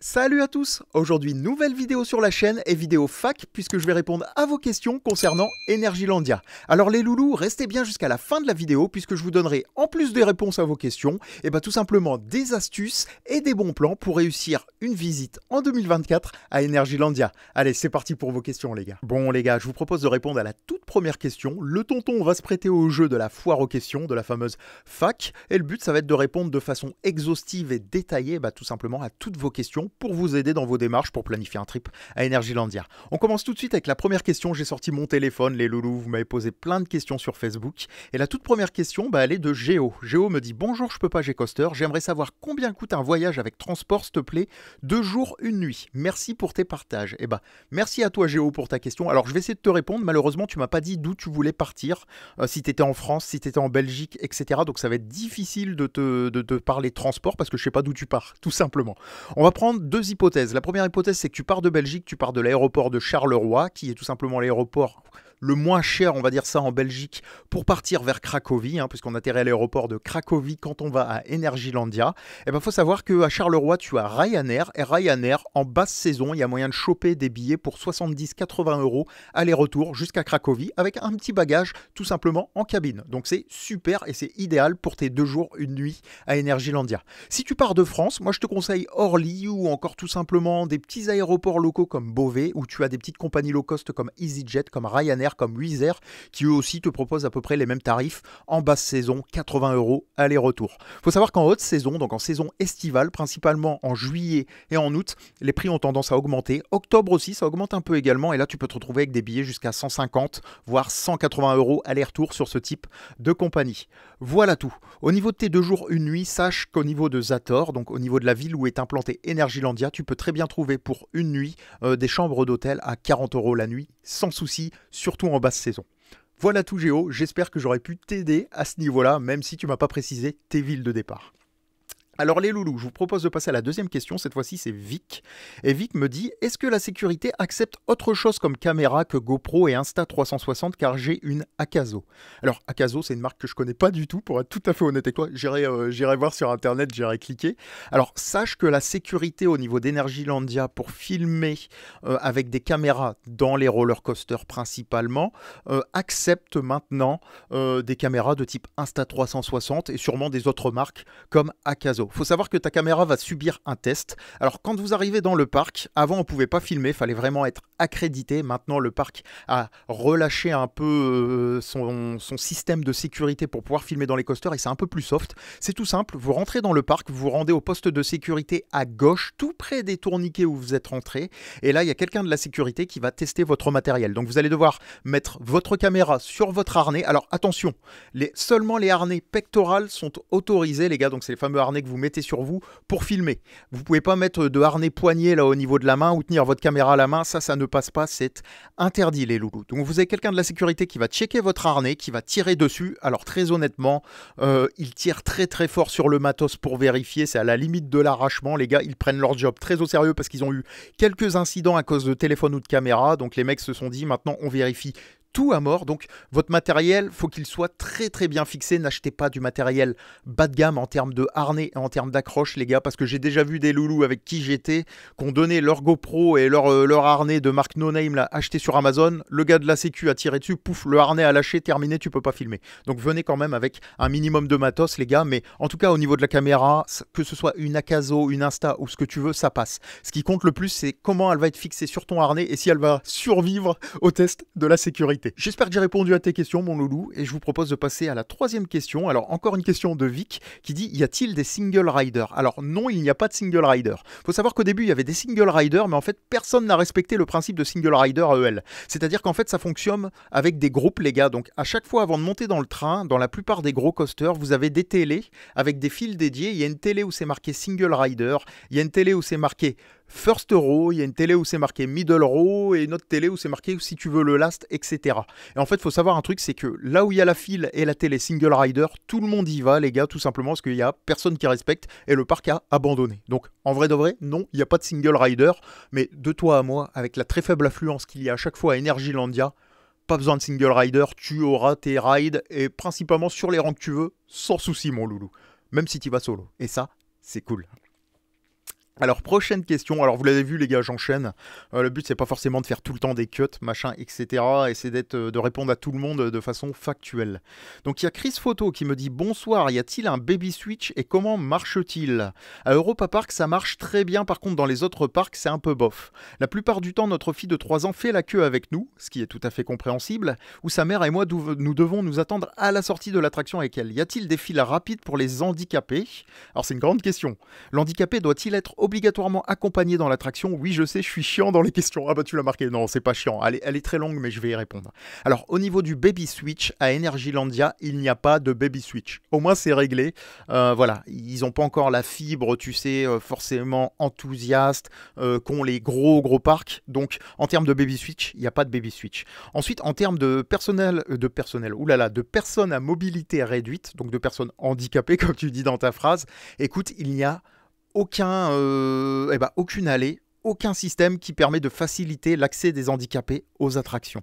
Salut à tous Aujourd'hui, nouvelle vidéo sur la chaîne et vidéo fac puisque je vais répondre à vos questions concernant Energilandia. Alors les loulous, restez bien jusqu'à la fin de la vidéo puisque je vous donnerai en plus des réponses à vos questions, et eh bah ben, tout simplement des astuces et des bons plans pour réussir une visite en 2024 à Energilandia. Allez, c'est parti pour vos questions les gars. Bon les gars, je vous propose de répondre à la toute première question. Le tonton va se prêter au jeu de la foire aux questions, de la fameuse fac, et le but ça va être de répondre de façon exhaustive et détaillée bah, tout simplement à toutes vos questions pour vous aider dans vos démarches pour planifier un trip à Energylandia. On commence tout de suite avec la première question. J'ai sorti mon téléphone, les loulous, vous m'avez posé plein de questions sur Facebook. Et la toute première question, bah, elle est de Géo. Géo me dit Bonjour, je peux pas, j'ai Coaster. J'aimerais savoir combien coûte un voyage avec transport, s'il te plaît, deux jours, une nuit. Merci pour tes partages. Et eh bah, merci à toi, Géo, pour ta question. Alors, je vais essayer de te répondre. Malheureusement, tu m'as pas dit d'où tu voulais partir, euh, si tu étais en France, si tu étais en Belgique, etc. Donc, ça va être difficile de te, de te parler transport parce que je sais pas d'où tu pars, tout simplement. On va prendre deux hypothèses. La première hypothèse, c'est que tu pars de Belgique, tu pars de l'aéroport de Charleroi, qui est tout simplement l'aéroport le moins cher, on va dire ça, en Belgique, pour partir vers Cracovie, hein, puisqu'on atterrit à l'aéroport de Cracovie quand on va à Energilandia, eh ben, faut savoir qu'à Charleroi, tu as Ryanair. Et Ryanair, en basse saison, il y a moyen de choper des billets pour 70-80 euros aller-retour jusqu'à Cracovie avec un petit bagage tout simplement en cabine. Donc c'est super et c'est idéal pour tes deux jours, une nuit à Energylandia Si tu pars de France, moi je te conseille Orly ou encore tout simplement des petits aéroports locaux comme Beauvais où tu as des petites compagnies low cost comme EasyJet, comme Ryanair comme Wizer qui eux aussi te proposent à peu près les mêmes tarifs en basse saison, 80 euros aller-retour. Faut savoir qu'en haute saison, donc en saison estivale, principalement en juillet et en août, les prix ont tendance à augmenter. Octobre aussi, ça augmente un peu également et là tu peux te retrouver avec des billets jusqu'à 150 voire 180 euros aller-retour sur ce type de compagnie. Voilà tout. Au niveau de tes deux jours, une nuit, sache qu'au niveau de Zator, donc au niveau de la ville où est implantée Energilandia, tu peux très bien trouver pour une nuit euh, des chambres d'hôtel à 40 euros la nuit, sans souci, surtout en basse saison. Voilà tout Géo, j'espère que j'aurais pu t'aider à ce niveau-là, même si tu m'as pas précisé tes villes de départ. Alors les loulous, je vous propose de passer à la deuxième question, cette fois-ci c'est Vic. Et Vic me dit, est-ce que la sécurité accepte autre chose comme caméra que GoPro et Insta360 car j'ai une Akazo Alors Akazo c'est une marque que je connais pas du tout, pour être tout à fait honnête avec toi, j'irai euh, voir sur internet, j'irai cliquer. Alors sache que la sécurité au niveau d'Energylandia pour filmer euh, avec des caméras dans les roller coasters principalement, euh, accepte maintenant des caméras de type Insta360 et sûrement des autres marques comme Akazo faut savoir que ta caméra va subir un test. Alors quand vous arrivez dans le parc, avant on pouvait pas filmer, fallait vraiment être accrédité. Maintenant le parc a relâché un peu euh, son, système de sécurité pour pouvoir filmer dans les coasters et c'est un peu plus soft. C'est tout simple, vous rentrez dans le parc, vous vous rendez au poste de sécurité à gauche, tout près des tourniquets où vous êtes rentré. Et là il y a quelqu'un de la sécurité qui va tester votre matériel. Donc vous allez devoir mettre votre caméra sur votre harnais. Alors attention, les, seulement les harnais pectorales sont autorisés les gars, donc c'est les fameux harnais que vous mettez sur vous pour filmer. Vous pouvez pas mettre de harnais poignet là au niveau de la main ou tenir votre caméra à la main, ça, ça ne passe pas, c'est interdit les loulous. Donc vous avez quelqu'un de la sécurité qui va checker votre harnais, qui va tirer dessus. Alors très honnêtement, euh, il tire très très fort sur le matos pour vérifier, c'est à la limite de l'arrachement. Les gars, ils prennent leur job très au sérieux parce qu'ils ont eu quelques incidents à cause de téléphone ou de caméra. Donc les mecs se sont dit maintenant on vérifie tout à mort. Donc votre matériel, faut qu'il soit très très bien fixé. N'achetez pas du matériel bas de gamme en termes de harnais, et en termes d'accroche, les gars, parce que j'ai déjà vu des loulous avec qui j'étais, qu'on donné leur GoPro et leur, euh, leur harnais de marque No Name là, acheté sur Amazon. Le gars de la Sécu a tiré dessus, pouf, le harnais a lâché, terminé, tu peux pas filmer. Donc venez quand même avec un minimum de matos, les gars. Mais en tout cas, au niveau de la caméra, que ce soit une Akazo, une Insta ou ce que tu veux, ça passe. Ce qui compte le plus, c'est comment elle va être fixée sur ton harnais et si elle va survivre au test de la sécurité. J'espère que j'ai répondu à tes questions, mon loulou, et je vous propose de passer à la troisième question. Alors, encore une question de Vic qui dit Y a-t-il des single riders Alors, non, il n'y a pas de single rider. Faut savoir qu'au début, il y avait des single riders, mais en fait, personne n'a respecté le principe de single rider EL, C'est-à-dire qu'en fait, ça fonctionne avec des groupes, les gars. Donc, à chaque fois, avant de monter dans le train, dans la plupart des gros coasters, vous avez des télés avec des fils dédiés. Il y a une télé où c'est marqué single rider il y a une télé où c'est marqué first row, il y a une télé où c'est marqué middle row et une autre télé où c'est marqué si tu veux le last, etc. Et en fait, il faut savoir un truc, c'est que là où il y a la file et la télé single rider, tout le monde y va, les gars, tout simplement parce qu'il y a personne qui respecte et le parc a abandonné. Donc, en vrai de vrai, non, il n'y a pas de single rider, mais de toi à moi, avec la très faible affluence qu'il y a à chaque fois à Energylandia, pas besoin de single rider, tu auras tes rides et principalement sur les rangs que tu veux, sans souci, mon loulou. Même si tu vas solo. Et ça, c'est cool. Alors prochaine question, alors vous l'avez vu les gars j'enchaîne, euh, le but c'est pas forcément de faire tout le temps des cuts, machin, etc. Et c'est euh, de répondre à tout le monde euh, de façon factuelle. Donc il y a Chris Photo qui me dit bonsoir, y a-t-il un baby switch et comment marche-t-il À Europa Park ça marche très bien, par contre dans les autres parcs c'est un peu bof. La plupart du temps notre fille de 3 ans fait la queue avec nous, ce qui est tout à fait compréhensible, Ou sa mère et moi nous devons nous attendre à la sortie de l'attraction avec elle. Y a-t-il des files rapides pour les handicapés Alors c'est une grande question. L'handicapé doit-il être obligatoirement accompagné dans l'attraction. Oui, je sais, je suis chiant dans les questions. Ah bah tu l'as marqué. Non, c'est pas chiant. Elle est, très longue, mais je vais y répondre. Alors, au niveau du Baby Switch, à Energylandia, il n'y a pas de Baby Switch. Au moins, c'est réglé. Euh, voilà, ils n'ont pas encore la fibre, tu sais, euh, forcément enthousiaste euh, qu'ont les gros, gros parcs. Donc, en termes de Baby Switch, il n'y a pas de Baby Switch. Ensuite, en termes de personnel, de personnel, oulala, de personnes à mobilité réduite, donc de personnes handicapées, comme tu dis dans ta phrase, écoute, il n'y a aucun, euh, eh ben, aucune allée, aucun système qui permet de faciliter l'accès des handicapés aux attractions.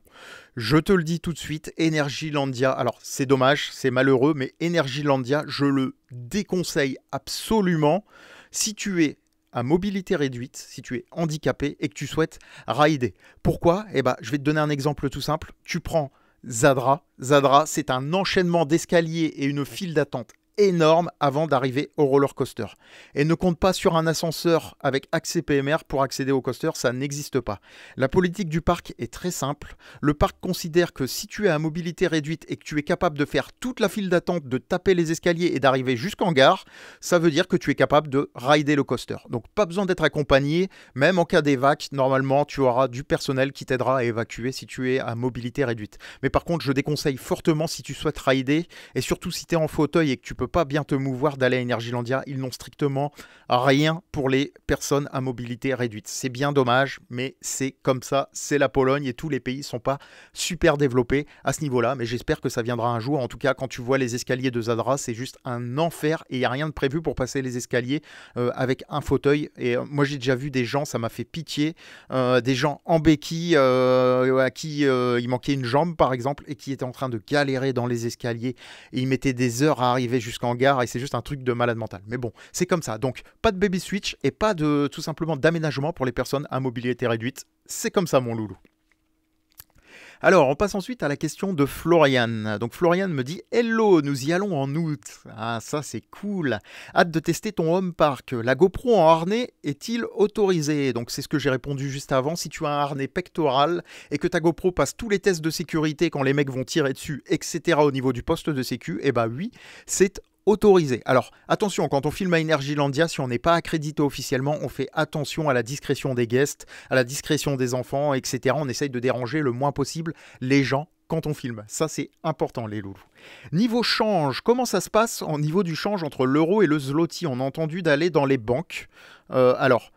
Je te le dis tout de suite, Energylandia, alors c'est dommage, c'est malheureux, mais Energylandia, je le déconseille absolument. Si tu es à mobilité réduite, si tu es handicapé et que tu souhaites rider. Pourquoi Eh ben, je vais te donner un exemple tout simple. Tu prends Zadra. Zadra, c'est un enchaînement d'escaliers et une file d'attente énorme avant d'arriver au roller coaster. Et ne compte pas sur un ascenseur avec accès PMR pour accéder au coaster, ça n'existe pas. La politique du parc est très simple. Le parc considère que si tu es à mobilité réduite et que tu es capable de faire toute la file d'attente, de taper les escaliers et d'arriver jusqu'en gare, ça veut dire que tu es capable de rider le coaster. Donc pas besoin d'être accompagné, même en cas d'évac, normalement tu auras du personnel qui t'aidera à évacuer si tu es à mobilité réduite. Mais par contre, je déconseille fortement si tu souhaites rider et surtout si tu es en fauteuil et que tu peux pas bien te mouvoir d'aller à Energylandia. Ils n'ont strictement rien pour les personnes à mobilité réduite. C'est bien dommage, mais c'est comme ça. C'est la Pologne et tous les pays ne sont pas super développés à ce niveau-là. Mais j'espère que ça viendra un jour. En tout cas, quand tu vois les escaliers de Zadra, c'est juste un enfer et il n'y a rien de prévu pour passer les escaliers euh, avec un fauteuil. Et euh, moi, j'ai déjà vu des gens, ça m'a fait pitié, euh, des gens en béquille à qui il manquait une jambe, par exemple, et qui étaient en train de galérer dans les escaliers. Et ils mettaient des heures à arriver jusqu'à qu'en gare et c'est juste un truc de malade mental. Mais bon, c'est comme ça. Donc pas de baby switch et pas de tout simplement d'aménagement pour les personnes à mobilité réduite. C'est comme ça mon loulou. Alors, on passe ensuite à la question de Florian. Donc, Florian me dit Hello, nous y allons en août. Ah, ça, c'est cool. Hâte de tester ton home park. La GoPro en harnais est-il autorisée Donc, c'est ce que j'ai répondu juste avant. Si tu as un harnais pectoral et que ta GoPro passe tous les tests de sécurité quand les mecs vont tirer dessus, etc., au niveau du poste de sécu, eh bah oui, c'est autorisé. Alors attention, quand on filme à Energylandia, si on n'est pas accrédité officiellement, on fait attention à la discrétion des guests, à la discrétion des enfants, etc. On essaye de déranger le moins possible les gens quand on filme. Ça, c'est important, les loulous. Niveau change, comment ça se passe en niveau du change entre l'euro et le zloty On a entendu d'aller dans les banques. Euh, alors,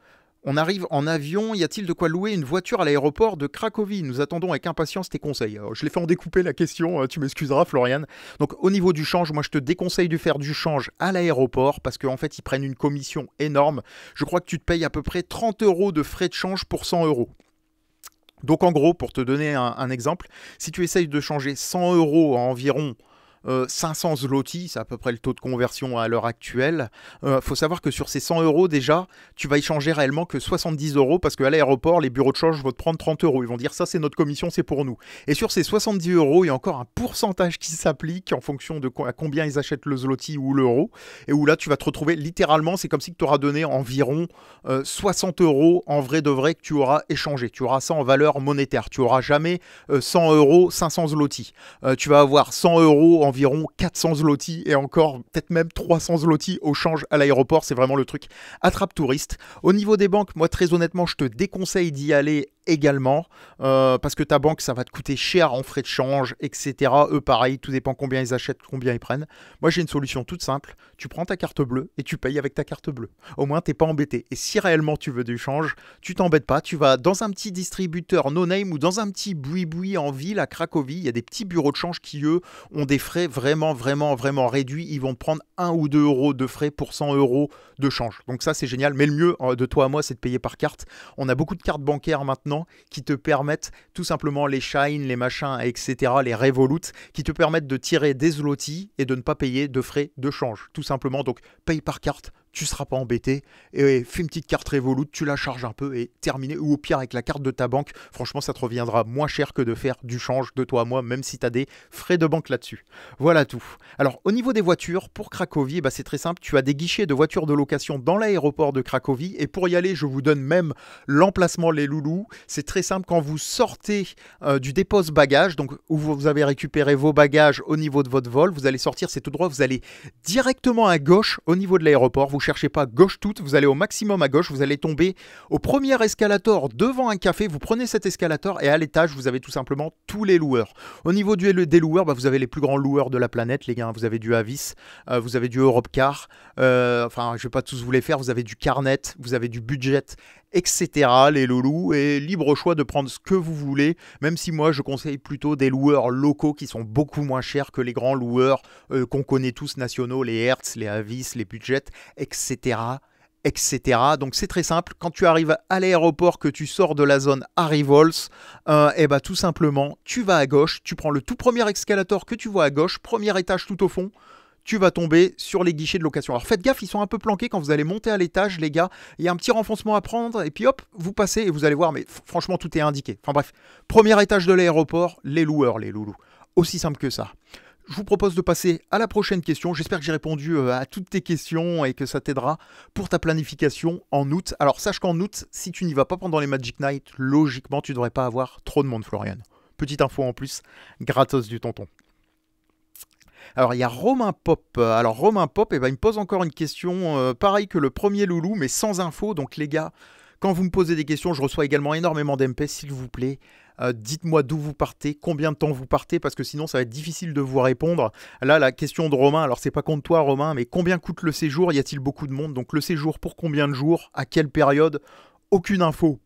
on arrive en avion, y a-t-il de quoi louer une voiture à l'aéroport de Cracovie Nous attendons avec impatience tes conseils. Oh, je l'ai fait en découper la question, euh, tu m'excuseras Florian. Donc au niveau du change, moi je te déconseille de faire du change à l'aéroport parce qu'en fait ils prennent une commission énorme. Je crois que tu te payes à peu près 30 euros de frais de change pour 100 euros. Donc en gros, pour te donner un, un exemple, si tu essayes de changer 100 euros à environ 500 euh, zloty, c'est à peu près le taux de conversion à l'heure actuelle. Il euh, faut savoir que sur ces 100 euros déjà, tu vas échanger réellement que 70 euros parce qu'à l'aéroport, les bureaux de change vont te prendre 30 euros. Ils vont dire ça, c'est notre commission, c'est pour nous. Et sur ces 70 euros, il y a encore un pourcentage qui s'applique en fonction de combien ils achètent le zloty ou l'euro. Et où là, tu vas te retrouver littéralement, c'est comme si tu auras donné environ 60 euh, euros en vrai de vrai que tu auras échangé. Tu auras ça en valeur monétaire. Tu auras jamais 100 euros, 500 zloty. tu vas avoir 100 euros en environ 400 zloty et encore peut-être même 300 zloty au change à l'aéroport. C'est vraiment le truc attrape touriste. Au niveau des banques, moi très honnêtement, je te déconseille d'y aller également, euh, parce que ta banque, ça va te coûter cher en frais de change, etc. Eux, pareil, tout dépend combien ils achètent, combien ils prennent. Moi, j'ai une solution toute simple. Tu prends ta carte bleue et tu payes avec ta carte bleue. Au moins, t'es pas embêté. Et si réellement tu veux du change, tu t'embêtes pas. Tu vas dans un petit distributeur no-name ou dans un petit boui-boui en ville à Cracovie. Il y a des petits bureaux de change qui, eux, ont des frais vraiment, vraiment, vraiment réduits. Ils vont te prendre 1 ou 2 euros de frais pour 100 euros de change. Donc ça, c'est génial. Mais le mieux euh, de toi à moi, c'est de payer par carte. On a beaucoup de cartes bancaires maintenant qui te permettent tout simplement les shines, les machins, etc., les revolutes, qui te permettent de tirer des lotis et de ne pas payer de frais de change, tout simplement. Donc paye par carte, tu seras pas embêté. Et, fais une petite carte révolue tu la charges un peu et terminé. Ou au pire, avec la carte de ta banque, franchement, ça te reviendra moins cher que de faire du change de toi à moi, même si tu as des frais de banque là-dessus. Voilà tout. Alors, au niveau des voitures, pour Cracovie, eh ben, c'est très simple. Tu as des guichets de voitures de location dans l'aéroport de Cracovie. Et pour y aller, je vous donne même l'emplacement, les loulous. C'est très simple. Quand vous sortez euh, du du de bagages, donc où vous avez récupéré vos bagages au niveau de votre vol, vous allez sortir, c'est tout droit. Vous allez directement à gauche au niveau de l'aéroport vous cherchez pas gauche toute, vous allez au maximum à gauche, vous allez tomber au premier escalator devant un café, vous prenez cet escalator et à l'étage, vous avez tout simplement tous les loueurs. Au niveau du, des loueurs, bah, vous avez les plus grands loueurs de la planète, les gars. Hein. Vous avez du Avis, euh, vous avez du Europcar, car euh, enfin, je vais pas tous vous les faire, vous avez du Carnet, vous avez du Budget, etc. Les loulous, et libre choix de prendre ce que vous voulez, même si moi je conseille plutôt des loueurs locaux qui sont beaucoup moins chers que les grands loueurs euh, qu'on connaît tous nationaux, les Hertz, les Avis, les Budget, etc. Etc. Donc c'est très simple. Quand tu arrives à l'aéroport, que tu sors de la zone Harry euh, et eh bah ben, tout simplement, tu vas à gauche, tu prends le tout premier escalator que tu vois à gauche, premier étage tout au fond, tu vas tomber sur les guichets de location. Alors faites gaffe, ils sont un peu planqués quand vous allez monter à l'étage, les gars. Il y a un petit renfoncement à prendre, et puis hop, vous passez et vous allez voir, mais franchement, tout est indiqué. Enfin bref, premier étage de l'aéroport, les loueurs, les loulous. Aussi simple que ça je vous propose de passer à la prochaine question. J'espère que j'ai répondu euh, à toutes tes questions et que ça t'aidera pour ta planification en août. Alors sache qu'en août, si tu n'y vas pas pendant les Magic Nights, logiquement, tu ne devrais pas avoir trop de monde, Florian. Petite info en plus, gratos du tonton. Alors il y a Romain Pop. Alors Romain Pop, eh ben, il me pose encore une question pareille euh, pareil que le premier loulou, mais sans info. Donc les gars, quand vous me posez des questions, je reçois également énormément d'MP, s'il vous plaît. Euh, dites-moi d'où vous partez, combien de temps vous partez, parce que sinon ça va être difficile de vous répondre. Là, la question de Romain, alors c'est pas contre toi Romain, mais combien coûte le séjour Y a-t-il beaucoup de monde Donc le séjour pour combien de jours À quelle période Aucune info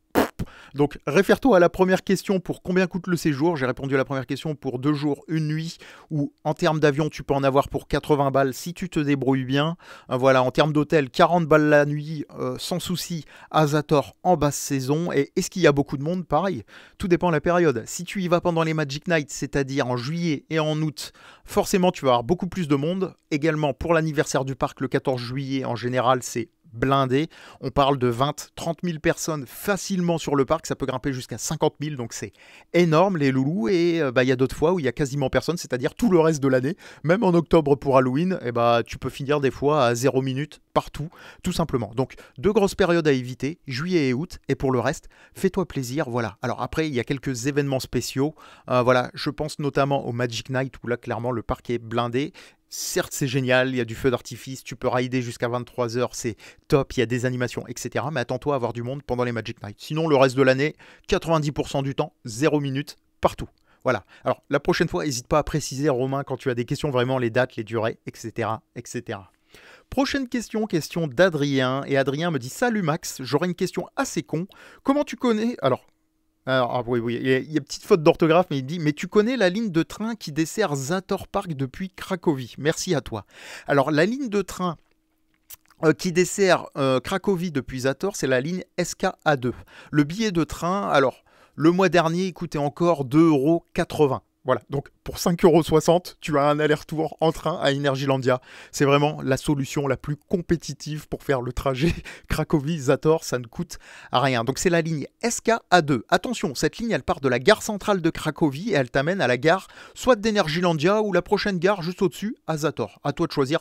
donc, réfère-toi à la première question pour combien coûte le séjour. J'ai répondu à la première question pour deux jours, une nuit, ou en termes d'avion, tu peux en avoir pour 80 balles si tu te débrouilles bien. Euh, voilà, en termes d'hôtel, 40 balles la nuit, euh, sans souci, à Zator en basse saison. Et est-ce qu'il y a beaucoup de monde Pareil, tout dépend de la période. Si tu y vas pendant les Magic Nights, c'est-à-dire en juillet et en août, forcément, tu vas avoir beaucoup plus de monde. Également, pour l'anniversaire du parc, le 14 juillet, en général, c'est blindé. On parle de 20, 30 000 personnes facilement sur le parc. Ça peut grimper jusqu'à 50 000, donc c'est énorme les loulous. Et euh, bah, il y a d'autres fois où il y a quasiment personne, c'est-à-dire tout le reste de l'année, même en octobre pour Halloween, et eh bah, tu peux finir des fois à 0 minute partout, tout simplement. Donc deux grosses périodes à éviter, juillet et août. Et pour le reste, fais-toi plaisir. Voilà. Alors après, il y a quelques événements spéciaux. Euh, voilà, je pense notamment au Magic Night où là clairement le parc est blindé certes c'est génial, il y a du feu d'artifice, tu peux rider jusqu'à 23h, c'est top, il y a des animations, etc. Mais attends-toi à avoir du monde pendant les Magic Nights. Sinon, le reste de l'année, 90% du temps, 0 minutes, partout. Voilà. Alors, la prochaine fois, n'hésite pas à préciser, Romain, quand tu as des questions, vraiment les dates, les durées, etc. etc. Prochaine question, question d'Adrien. Et Adrien me dit Salut Max, j'aurais une question assez con. Comment tu connais. Alors, ah oui, oui, il y a, une petite faute d'orthographe, mais il dit Mais tu connais la ligne de train qui dessert Zator Park depuis Cracovie Merci à toi. Alors, la ligne de train euh, qui dessert euh, Cracovie depuis Zator, c'est la ligne SKA2. Le billet de train, alors, le mois dernier, il coûtait encore 2,80 euros. Voilà, donc pour 5,60€, tu as un aller-retour en train à Energilandia. C'est vraiment la solution la plus compétitive pour faire le trajet Cracovie-Zator, ça ne coûte rien. Donc c'est la ligne SKA2. Attention, cette ligne, elle part de la gare centrale de Cracovie et elle t'amène à la gare soit d'Energilandia ou la prochaine gare juste au-dessus, à Zator. À toi de choisir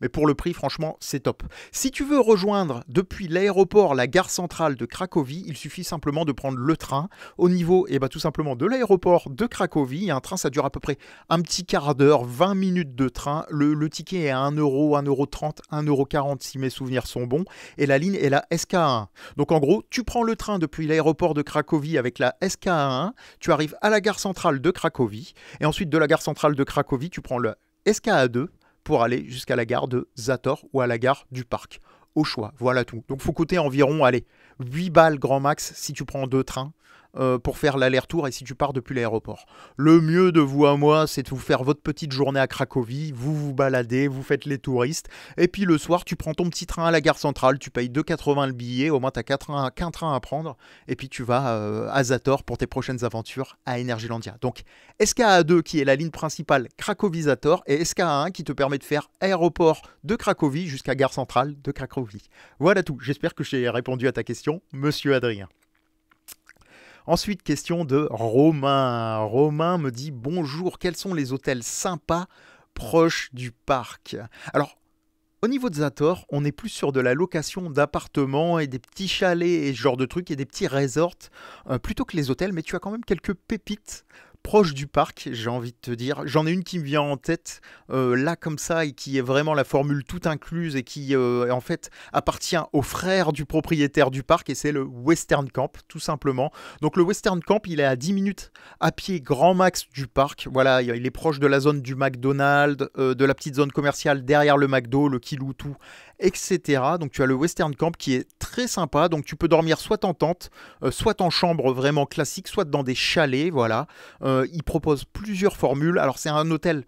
mais pour le prix, franchement, c'est top. Si tu veux rejoindre depuis l'aéroport la gare centrale de Cracovie, il suffit simplement de prendre le train au niveau eh ben, tout simplement de l'aéroport de Cracovie. Un train, ça dure à peu près un petit quart d'heure, 20 minutes de train. Le, ticket est à 1€, euro, euro 1,40€ si mes souvenirs sont bons. Et la ligne est la SK1. Donc en gros, tu prends le train depuis l'aéroport de Cracovie avec la SK1, tu arrives à la gare centrale de Cracovie. Et ensuite de la gare centrale de Cracovie, tu prends le SKA2 pour aller jusqu'à la gare de Zator ou à la gare du parc. Au choix, voilà tout. Donc faut coûter environ, allez, 8 balles grand max si tu prends deux trains euh, pour faire l'aller-retour et si tu pars depuis l'aéroport. Le mieux de vous à moi, c'est de vous faire votre petite journée à Cracovie, vous vous baladez, vous faites les touristes, et puis le soir, tu prends ton petit train à la gare centrale, tu payes 2,80 le billet, au moins tu n'as qu'un train à prendre, et puis tu vas euh, à Zator pour tes prochaines aventures à Energylandia. Donc SKA2 qui est la ligne principale Cracovie-Zator, et SKA1 qui te permet de faire aéroport de Cracovie jusqu'à gare centrale de Cracovie. Voilà tout, j'espère que j'ai répondu à ta question, monsieur Adrien. Ensuite, question de Romain. Romain me dit bonjour, quels sont les hôtels sympas proches du parc Alors, au niveau de Zator, on est plus sur de la location d'appartements et des petits chalets et ce genre de trucs et des petits resorts euh, plutôt que les hôtels, mais tu as quand même quelques pépites proche du parc, j'ai envie de te dire. J'en ai une qui me vient en tête, euh, là comme ça, et qui est vraiment la formule tout incluse et qui euh, en fait appartient aux frères du propriétaire du parc, et c'est le Western Camp, tout simplement. Donc le Western Camp, il est à 10 minutes à pied grand max du parc. Voilà, il est proche de la zone du McDonald's, euh, de la petite zone commerciale derrière le McDo, le Kiloutou etc. Donc tu as le Western Camp qui est très sympa. Donc tu peux dormir soit en tente, euh, soit en chambre vraiment classique, soit dans des chalets. Voilà. Euh, il propose plusieurs formules. Alors c'est un hôtel,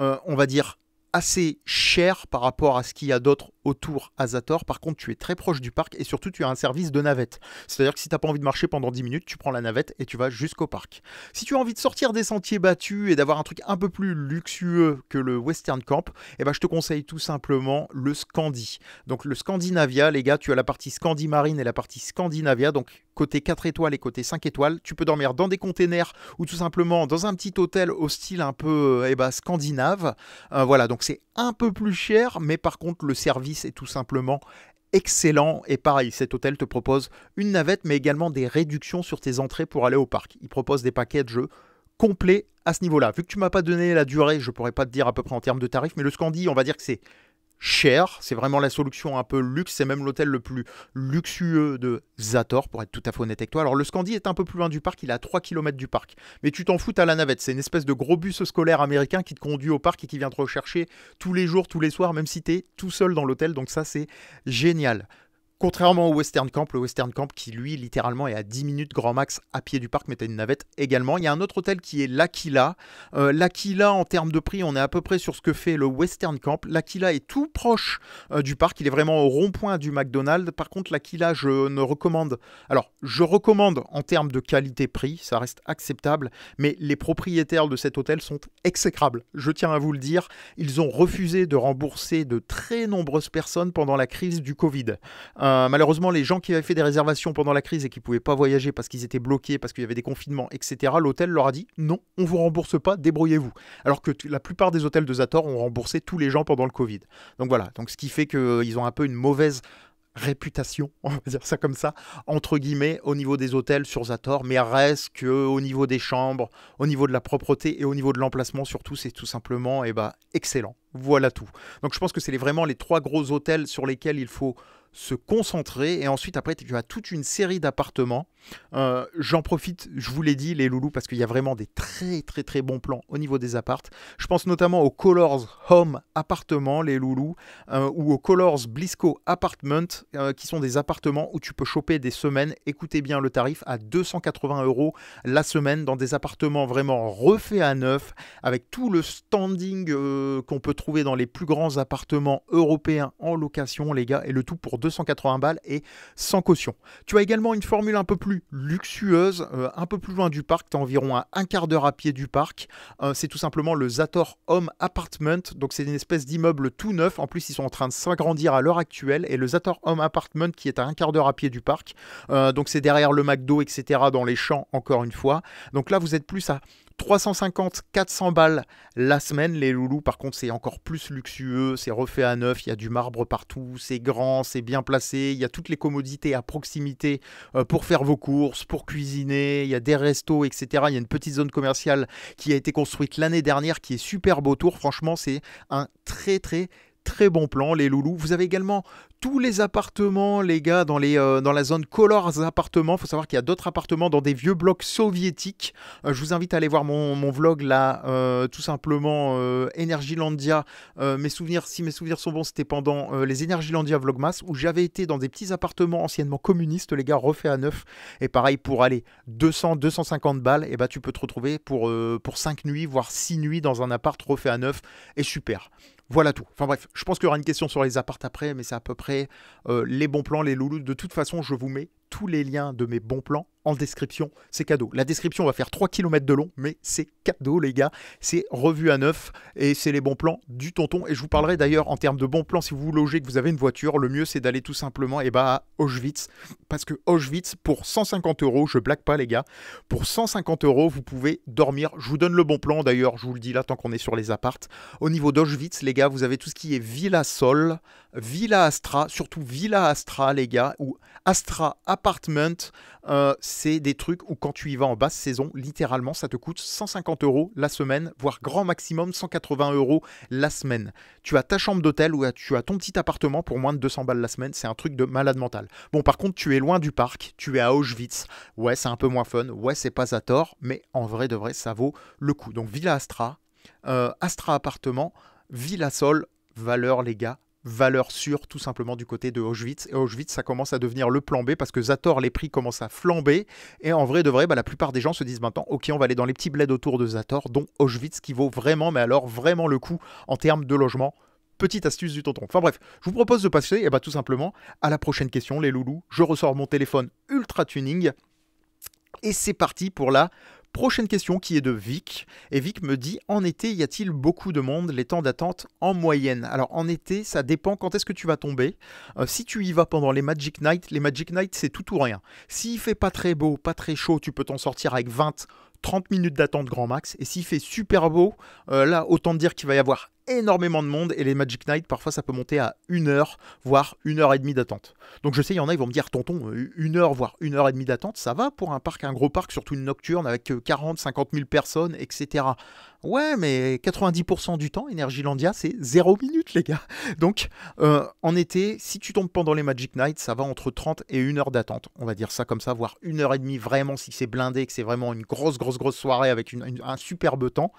euh, on va dire assez cher par rapport à ce qu'il y a d'autres autour Azator, Par contre, tu es très proche du parc et surtout, tu as un service de navette. C'est-à-dire que si tu n'as pas envie de marcher pendant 10 minutes, tu prends la navette et tu vas jusqu'au parc. Si tu as envie de sortir des sentiers battus et d'avoir un truc un peu plus luxueux que le Western Camp, eh ben, je te conseille tout simplement le Scandi. Donc, le Scandinavia, les gars, tu as la partie Scandi Marine et la partie Scandinavia. Donc, côté 4 étoiles et côté 5 étoiles. Tu peux dormir dans des containers ou tout simplement dans un petit hôtel au style un peu euh, eh ben, scandinave. Euh, voilà, donc c'est un peu plus cher, mais par contre, le service c'est est tout simplement excellent. Et pareil, cet hôtel te propose une navette, mais également des réductions sur tes entrées pour aller au parc. Il propose des paquets de jeux complets à ce niveau-là. Vu que tu m'as pas donné la durée, je pourrais pas te dire à peu près en termes de tarifs, mais le Scandi, on va dire que c'est cher. C'est vraiment la solution un peu luxe. C'est même l'hôtel le plus luxueux de Zator, pour être tout à fait honnête avec toi. Alors, le Scandi est un peu plus loin du parc. Il est à 3 km du parc. Mais tu t'en fous à la navette. C'est une espèce de gros bus scolaire américain qui te conduit au parc et qui vient te rechercher tous les jours, tous les soirs, même si tu es tout seul dans l'hôtel. Donc, ça, c'est génial. Contrairement au Western Camp, le Western Camp qui lui littéralement est à 10 minutes grand max à pied du parc, mais une navette également. Il y a un autre hôtel qui est l'Aquila. Euh, L'Aquila en termes de prix, on est à peu près sur ce que fait le Western Camp. L'Aquila est tout proche euh, du parc, il est vraiment au rond-point du McDonald's. Par contre, l'Aquila, je ne recommande. Alors, je recommande en termes de qualité-prix, ça reste acceptable, mais les propriétaires de cet hôtel sont exécrables. Je tiens à vous le dire, ils ont refusé de rembourser de très nombreuses personnes pendant la crise du Covid. Euh, euh, malheureusement, les gens qui avaient fait des réservations pendant la crise et qui ne pouvaient pas voyager parce qu'ils étaient bloqués, parce qu'il y avait des confinements, etc., l'hôtel leur a dit non, on ne vous rembourse pas, débrouillez-vous. Alors que la plupart des hôtels de Zator ont remboursé tous les gens pendant le Covid. Donc voilà, donc ce qui fait qu'ils euh, ont un peu une mauvaise réputation, on va dire ça comme ça, entre guillemets, au niveau des hôtels sur Zator, mais reste que au niveau des chambres, au niveau de la propreté et au niveau de l'emplacement surtout, c'est tout simplement eh ben, excellent. Voilà tout. Donc je pense que c'est vraiment les trois gros hôtels sur lesquels il faut se concentrer. Et ensuite, après, tu as toute une série d'appartements. Euh, j'en profite, je vous l'ai dit, les loulous, parce qu'il y a vraiment des très, très, très bons plans au niveau des appartes. Je pense notamment aux Colors Home Appartement, les loulous, euh, ou au Colors Blisco Apartment, euh, qui sont des appartements où tu peux choper des semaines. Écoutez bien le tarif à 280 euros la semaine dans des appartements vraiment refaits à neuf, avec tout le standing qu'on peut trouver dans les plus grands appartements européens en location, les gars, et le tout pour 280 balles et sans caution. Tu as également une formule un peu plus luxueuse, euh, un peu plus loin du parc, tu as environ à un quart d'heure à pied du parc. Euh, c'est tout simplement le Zator Home Apartment, donc c'est une espèce d'immeuble tout neuf, en plus ils sont en train de s'agrandir à l'heure actuelle, et le Zator Home Apartment qui est à un quart d'heure à pied du parc, euh, donc c'est derrière le McDo, etc., dans les champs encore une fois. Donc là vous êtes plus à 350-400 balles la semaine. Les loulous, par contre, c'est encore plus luxueux, c'est refait à neuf, il y a du marbre partout, c'est grand, c'est bien placé, il y a toutes les commodités à proximité euh, pour faire vos courses, pour cuisiner, il y a des restos, etc. Il y a une petite zone commerciale qui a été construite l'année dernière, qui est superbe autour. Franchement, c'est un très très très bon plan, les loulous. Vous avez également tous les appartements, les gars, dans, les, euh, dans la zone Colors Appartements. Il faut savoir qu'il y a d'autres appartements dans des vieux blocs soviétiques. Euh, je vous invite à aller voir mon, mon vlog là, euh, tout simplement Energylandia. mes souvenirs, si mes souvenirs sont bons, c'était pendant les Energylandia Vlogmas où j'avais été dans des petits appartements anciennement communistes, les gars, refaits à neuf. Et pareil, pour aller 200, 250 balles, et eh bah ben, tu peux te retrouver pour, pour 5 nuits, voire 6 nuits dans un appart refait à neuf. Et super. Voilà tout. Enfin bref, je pense qu'il y aura une question sur les appartes après, mais c'est à peu près euh, les bons plans, les loulous. De toute façon, je vous mets tous les liens de mes bons plans en description, c'est cadeau. La description va faire 3 km de long, mais c'est cadeau les gars, c'est revu à neuf et c'est les bons plans du tonton. Et je vous parlerai d'ailleurs en termes de bons plans, si vous logez, que vous avez une voiture, le mieux c'est d'aller tout simplement et eh ben, à Auschwitz, parce que Auschwitz, pour 150 euros, je blague pas les gars, pour 150 euros vous pouvez dormir. Je vous donne le bon plan d'ailleurs, je vous le dis là tant qu'on est sur les appartes. Au niveau d'Auschwitz les gars, vous avez tout ce qui est Villa Sol, Villa Astra, surtout Villa Astra les gars, ou Astra Appartement, Apartment, euh, c'est des trucs où quand tu y vas en basse saison, littéralement, ça te coûte 150 euros la semaine, voire grand maximum 180 euros la semaine. Tu as ta chambre d'hôtel ou tu as ton petit appartement pour moins de 200 balles la semaine, c'est un truc de malade mental. Bon, par contre, tu es loin du parc, tu es à Auschwitz, ouais, c'est un peu moins fun, ouais, c'est pas à tort, mais en vrai de vrai, ça vaut le coup. Donc, Villa Astra, euh, Astra Appartement, Villa Sol, valeur les gars, valeur sûre tout simplement du côté de Auschwitz. Et Auschwitz, ça commence à devenir le plan B parce que Zator, les prix commencent à flamber. Et en vrai de vrai, bah, la plupart des gens se disent maintenant, ok, on va aller dans les petits bleds autour de Zator, dont Auschwitz, qui vaut vraiment, mais alors vraiment le coup en termes de logement. Petite astuce du tonton. Enfin bref, je vous propose de passer et eh ben, tout simplement à la prochaine question, les loulous. Je ressors mon téléphone ultra tuning. Et c'est parti pour la Prochaine question qui est de Vic. Et Vic me dit En été, y a-t-il beaucoup de monde Les temps d'attente en moyenne Alors en été, ça dépend quand est-ce que tu vas tomber. Euh, si tu y vas pendant les Magic Nights, les Magic Nights, c'est tout ou rien. S'il fait pas très beau, pas très chaud, tu peux t'en sortir avec 20, 30 minutes d'attente grand max. Et s'il fait super beau, euh, là, autant dire qu'il va y avoir énormément de monde et les Magic Night, parfois ça peut monter à une heure, voire une heure et demie d'attente. Donc je sais, il y en a, ils vont me dire, tonton, euh, une heure, voire une heure et demie d'attente, ça va pour un parc, un gros parc, surtout une nocturne avec 40, 50 000 personnes, etc. Ouais, mais 90% du temps, Energylandia, c'est 0 minute, les gars. Donc, euh, en été, si tu tombes pendant les Magic Night, ça va entre 30 et une heure d'attente. On va dire ça comme ça, voire une heure et demie, vraiment, si c'est blindé, que c'est vraiment une grosse, grosse, grosse soirée avec un superbe temps.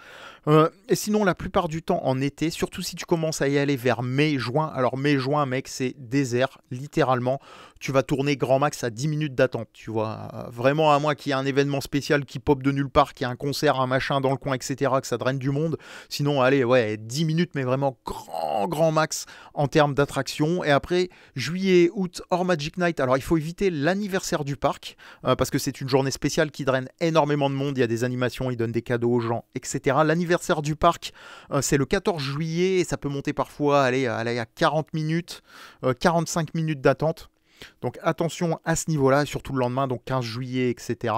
Euh, et sinon, la plupart du temps, en été, surtout si tu commences à y aller vers mai, juin. Alors mai, juin, mec, c'est désert, littéralement. Tu vas tourner grand max à 10 minutes d'attente, tu vois. Vraiment, à moins qu'il y ait un événement spécial qui pop de nulle part, qu'il y ait un concert, un machin dans le coin, etc., que ça draine du monde. Sinon, allez, ouais, 10 minutes, mais vraiment grand, grand max en termes d'attraction. Et après, juillet, août, hors Magic Night. Alors, il faut éviter l'anniversaire du parc, euh, parce que c'est une journée spéciale qui draine énormément de monde. Il y a des animations, ils donnent des cadeaux aux gens, etc. L'anniversaire du parc, euh, c'est le 14 juillet juillet ça peut monter parfois aller euh, à 40 minutes, 45 euh, minutes d'attente. Donc attention à ce niveau-là, surtout le lendemain, donc 15 juillet, etc.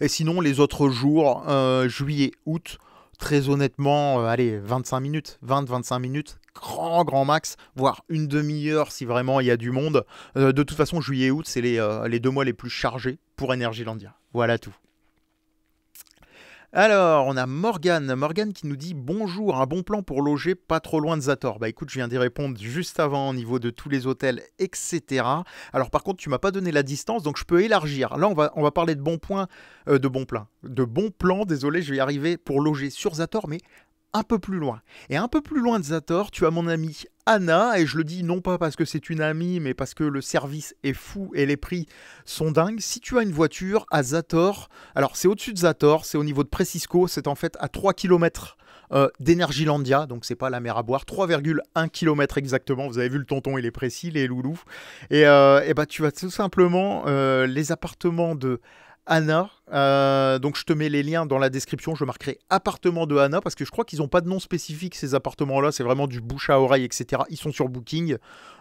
Et sinon, les autres jours, euh, juillet, août, très honnêtement, allez, 25 minutes, 20-25 minutes, grand, grand max, voire une demi-heure si vraiment il y a du monde. de toute façon, juillet, août, c'est les, les deux mois les plus chargés pour Energy Landia. Voilà tout. Alors, on a Morgane. Morgane qui nous dit bonjour, un bon plan pour loger pas trop loin de Zator. Bah écoute, je viens d'y répondre juste avant au niveau de tous les hôtels, etc. Alors par contre, tu m'as pas donné la distance, donc je peux élargir. Là, on va, on va parler de bons points, euh, de bon plan. de bons plans, désolé, je vais y arriver pour loger sur Zator, mais un peu plus loin. Et un peu plus loin de Zator, tu as mon ami Anna, et je le dis non pas parce que c'est une amie, mais parce que le service est fou et les prix sont dingues. Si tu as une voiture à Zator, alors c'est au-dessus de Zator, c'est au niveau de Precisco, c'est en fait à 3 km d'Energylandia. d'Energilandia, donc c'est pas la mer à boire, 3,1 km exactement, vous avez vu le tonton, il est précis, les loulous. Et, euh, et bah, tu as tout simplement euh, les appartements de Anna. Euh, donc je te mets les liens dans la description. Je marquerai appartement de Anna parce que je crois qu'ils n'ont pas de nom spécifique ces appartements-là. C'est vraiment du bouche à oreille, etc. Ils sont sur Booking.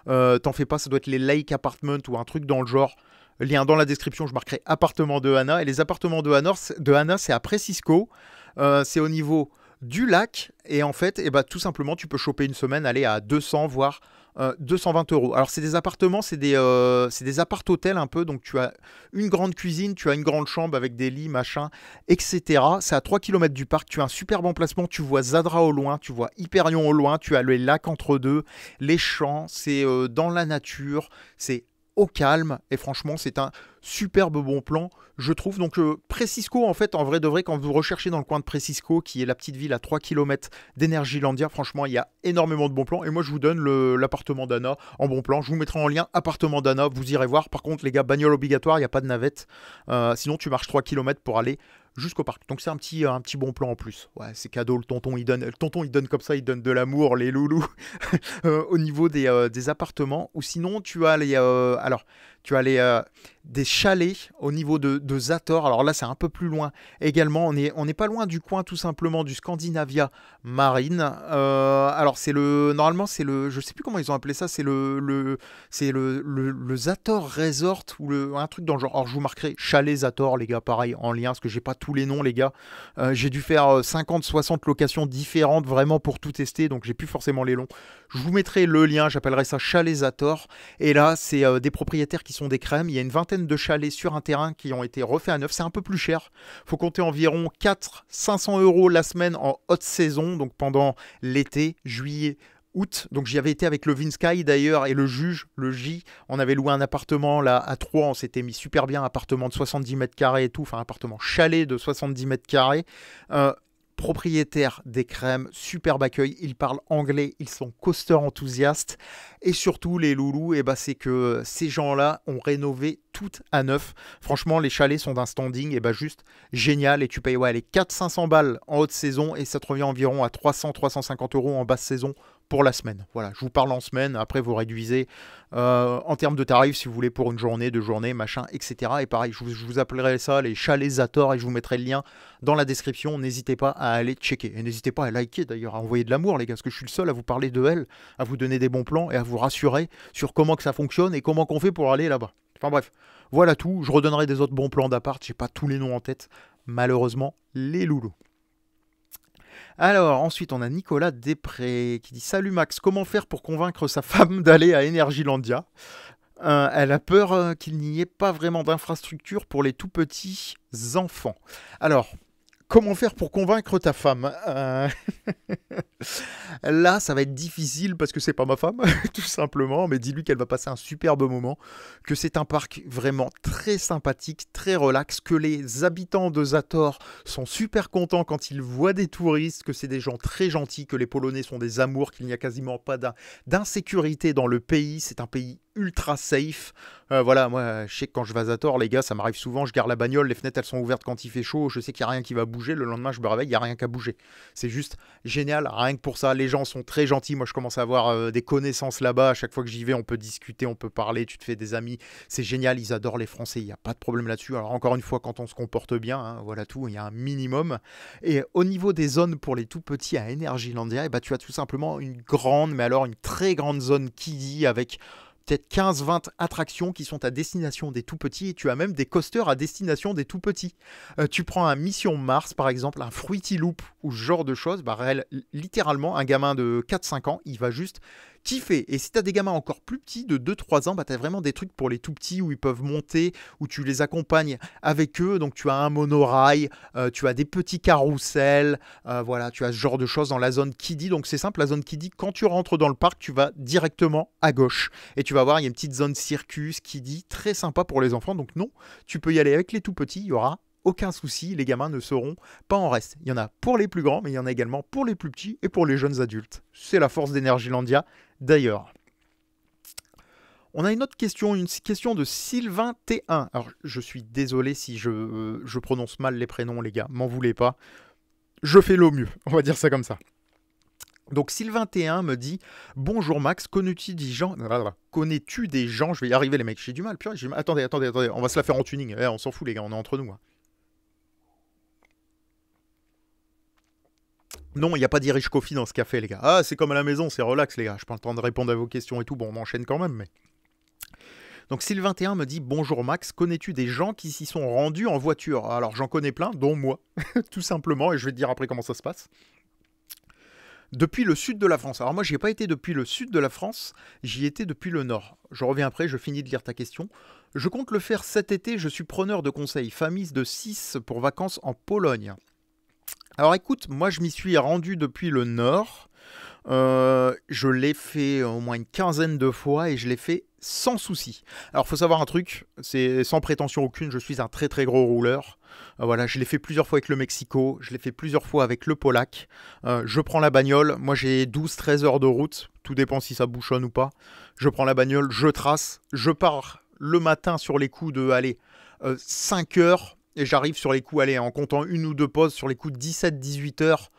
Euh, t'en fais pas, ça doit être les Lake Apartments ou un truc dans le genre. Lien dans la description, je marquerai appartement de Anna. Et les appartements de Anna, de c'est à Cisco. Euh, c'est au niveau du lac. Et en fait, eh ben, tout simplement, tu peux choper une semaine, aller à 200, voire 220 euh, euros. Alors c'est des appartements, c'est des, euh, c'est des appart-hôtels un peu, donc tu as une grande cuisine, tu as une grande chambre avec des lits, machin, etc. C'est à 3 km du parc, tu as un superbe emplacement, tu vois Zadra au loin, tu vois Hyperion au loin, tu as le lac entre deux, les champs, c'est euh, dans la nature, c'est au calme. Et franchement, c'est un superbe bon plan, je trouve. Donc euh, Précisco, en fait, en vrai de vrai, quand vous recherchez dans le coin de Précisco, qui est la petite ville à 3 km Landia, franchement, il y a énormément de bons plans. Et moi, je vous donne l'appartement d'Anna en bon plan. Je vous mettrai en lien appartement d'Anna, vous irez voir. Par contre, les gars, bagnole obligatoire, il n'y a pas de navette. Euh, sinon, tu marches 3 km pour aller jusqu'au parc. Donc c'est un petit, un petit bon plan en plus. Ouais, c'est cadeau, le tonton il donne, le tonton il donne comme ça, il donne de l'amour, les loulous, euh, au niveau euh, des, appartements. Ou sinon tu as les... Euh, alors tu euh, des chalets au niveau de, Zator. Alors là, c'est un peu plus loin également. On n'est on pas loin du coin, tout simplement, du Scandinavia Marine. Euh, alors, c'est le. Normalement, c'est le. Je sais plus comment ils ont appelé ça. C'est le. c'est le, le, Zator Resort ou le, un truc dans le genre. Alors, je vous marquerai chalet Zator, les gars, pareil, en lien, parce que j'ai pas tous les noms, les gars. Euh, j'ai dû faire 50, 60 locations différentes vraiment pour tout tester, donc j'ai plus forcément les longs. Je vous mettrai le lien, j'appellerai ça chalet Zator. Et là, c'est des propriétaires qui sont des crèmes. Il y a une vingtaine de chalets sur un terrain qui ont été refaits à neuf. C'est un peu plus cher. faut compter environ 400-500 euros la semaine en haute saison, donc pendant l'été, juillet, août. Donc j'y avais été avec le Vinsky d'ailleurs et le juge, le J. On avait loué un appartement là à Troyes, on s'était mis super bien, appartement de 70 mètres carrés et tout, enfin appartement chalet de 70 mètres carrés. Euh, propriétaires des crèmes, superbe accueil, ils parlent anglais, ils sont coaster enthousiastes. Et surtout, les loulous, et eh ben, c'est que ces gens-là ont rénové tout à neuf. Franchement, les chalets sont d'un standing et eh ben, juste génial. Et tu payes ouais, les 400-500 balles en haute saison et ça te revient environ à 300-350 euros en basse saison pour la semaine. Voilà, je vous parle en semaine, après vous réduisez euh, en termes de tarifs si vous voulez pour une journée, deux journées, machin, etc. Et pareil, je vous, appellerai ça les chalets à tort et je vous mettrai le lien dans la description. N'hésitez pas à aller checker et n'hésitez pas à liker d'ailleurs, à envoyer de l'amour les gars, parce que je suis le seul à vous parler de elle, à vous donner des bons plans et à vous rassurer sur comment que ça fonctionne et comment qu'on fait pour aller là-bas. Enfin bref, voilà tout. Je redonnerai des autres bons plans d'appart, j'ai pas tous les noms en tête, malheureusement, les loulous. Alors, ensuite, on a Nicolas Després qui dit Salut Max, comment faire pour convaincre sa femme d'aller à Energilandia euh, elle a peur euh, qu'il n'y ait pas vraiment d'infrastructure pour les tout petits enfants. Alors, Comment faire pour convaincre ta femme hein Là, ça va être difficile parce que c'est pas ma femme, tout simplement. Mais dis-lui qu'elle va passer un superbe moment, que c'est un parc vraiment très sympathique, très relax, que les habitants de Zator sont super contents quand ils voient des touristes, que c'est des gens très gentils, que les Polonais sont des amours, qu'il n'y a quasiment pas d'insécurité dans le pays. C'est un pays ultra safe. Euh, voilà, moi, je sais que quand je vas à tort, les gars, ça m'arrive souvent, je garde la bagnole, les fenêtres, elles sont ouvertes quand il fait chaud, je sais qu'il n'y a rien qui va bouger, le lendemain, je me réveille, il n'y a rien qu'à bouger. C'est juste génial, rien que pour ça, les gens sont très gentils, moi, je commence à avoir euh, des connaissances là-bas, à chaque fois que j'y vais, on peut discuter, on peut parler, tu te fais des amis, c'est génial, ils adorent les Français, il n'y a pas de problème là-dessus. Alors, encore une fois, quand on se comporte bien, hein, voilà tout, il y a un minimum. Et au niveau des zones pour les tout petits à Energylandia, et eh ben, tu as tout simplement une grande, mais alors une très grande zone dit avec peut-être 15-20 attractions qui sont à destination des tout petits et tu as même des coasters à destination des tout petits. Euh, tu prends un Mission Mars par exemple, un Fruity Loop ou genre de choses, bah, littéralement un gamin de 4-5 ans, il va juste kiffer. Et si tu as des gamins encore plus petits de 2-3 ans, bah, tu as vraiment des trucs pour les tout petits où ils peuvent monter, où tu les accompagnes avec eux. Donc tu as un monorail, euh, tu as des petits carrousels, euh, voilà, tu as ce genre de choses dans la zone dit Donc c'est simple, la zone dit quand tu rentres dans le parc, tu vas directement à gauche et tu vas voir, il y a une petite zone circus qui dit très sympa pour les enfants. Donc non, tu peux y aller avec les tout petits, il y aura aucun souci, les gamins ne seront pas en reste. Il y en a pour les plus grands, mais il y en a également pour les plus petits et pour les jeunes adultes. C'est la force landia d'ailleurs. On a une autre question, une question de Sylvain T1. Alors, je suis désolé si je, euh, je prononce mal les prénoms, les gars, m'en voulez pas. Je fais le mieux, on va dire ça comme ça. Donc Sylvain me dit Bonjour Max, connais-tu des gens Connais-tu des gens Je vais y arriver les mecs, j'ai du mal. Puis j'ai... Attendez, attendez, attendez, on va se la faire en tuning. Eh, on s'en fout les gars, on est entre nous. Hein. Non, il n'y a pas d'Irish Coffee dans ce café, les gars. Ah, c'est comme à la maison, c'est relax, les gars. Je pas le temps de répondre à vos questions et tout. Bon, on enchaîne quand même, mais. Donc Sylvain me dit Bonjour Max, connais-tu des gens qui s'y sont rendus en voiture Alors j'en connais plein, dont moi, tout simplement, et je vais te dire après comment ça se passe depuis le sud de la France. Alors moi, n'y ai pas été depuis le sud de la France, j'y étais depuis le nord. Je reviens après, je finis de lire ta question. Je compte le faire cet été, je suis preneur de conseils. Famille de 6 pour vacances en Pologne. Alors écoute, moi je m'y suis rendu depuis le nord. Euh, je l'ai fait au moins une quinzaine de fois et je l'ai fait sans souci. Alors faut savoir un truc, c'est sans prétention aucune, je suis un très très gros rouleur. Euh, voilà, je l'ai fait plusieurs fois avec le Mexico, je l'ai fait plusieurs fois avec le Polac. Euh, je prends la bagnole, moi j'ai 12-13 heures de route, tout dépend si ça bouchonne ou pas. Je prends la bagnole, je trace, je pars le matin sur les coups de, aller 5 heures, et j'arrive sur les coups, en comptant une ou deux pauses, sur les coups de 17-18 heures,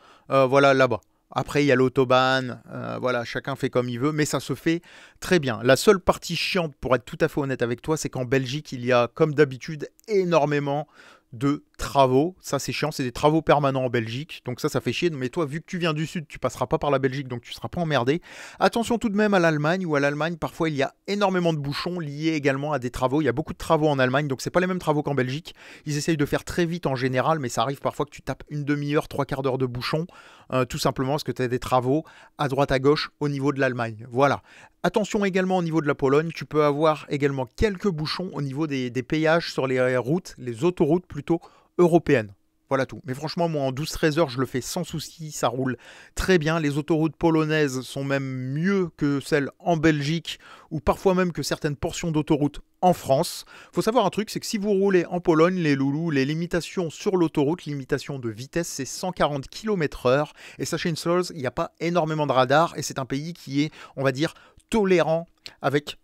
voilà, là-bas. Après, il y a l'autobahn, euh, voilà, chacun fait comme il veut, mais ça se fait très bien. La seule partie chiante, pour être tout à fait honnête avec toi, c'est qu'en Belgique, il y a, comme d'habitude, énormément de travaux. Ça, c'est chiant, c'est des travaux permanents en Belgique. Donc ça, ça fait chier. Mais toi, vu que tu viens du Sud, tu passeras pas par la Belgique, donc tu seras pas emmerdé. Attention tout de même à l'Allemagne, où à l'Allemagne, parfois, il y a énormément de bouchons liés également à des travaux. Il y a beaucoup de travaux en Allemagne, donc c'est pas les mêmes travaux qu'en Belgique. Ils essayent de faire très vite en général, mais ça arrive parfois que tu tapes une demi-heure, trois quarts d'heure de bouchons, euh, tout simplement parce que tu as des travaux à droite, à gauche, au niveau de l'Allemagne. Voilà. Attention également au niveau de la Pologne, tu peux avoir également quelques bouchons au niveau des, des péages sur les euh, routes, les autoroutes plutôt européenne. Voilà tout. Mais franchement, moi, en 12-13 heures, je le fais sans souci, ça roule très bien. Les autoroutes polonaises sont même mieux que celles en Belgique, ou parfois même que certaines portions d'autoroutes en France. Faut savoir un truc, c'est que si vous roulez en Pologne, les loulous, les limitations sur l'autoroute, limitation de vitesse, c'est 140 km/h. Et sachez une chose, il n'y a pas énormément de radars, et c'est un pays qui est, on va dire, tolérant avec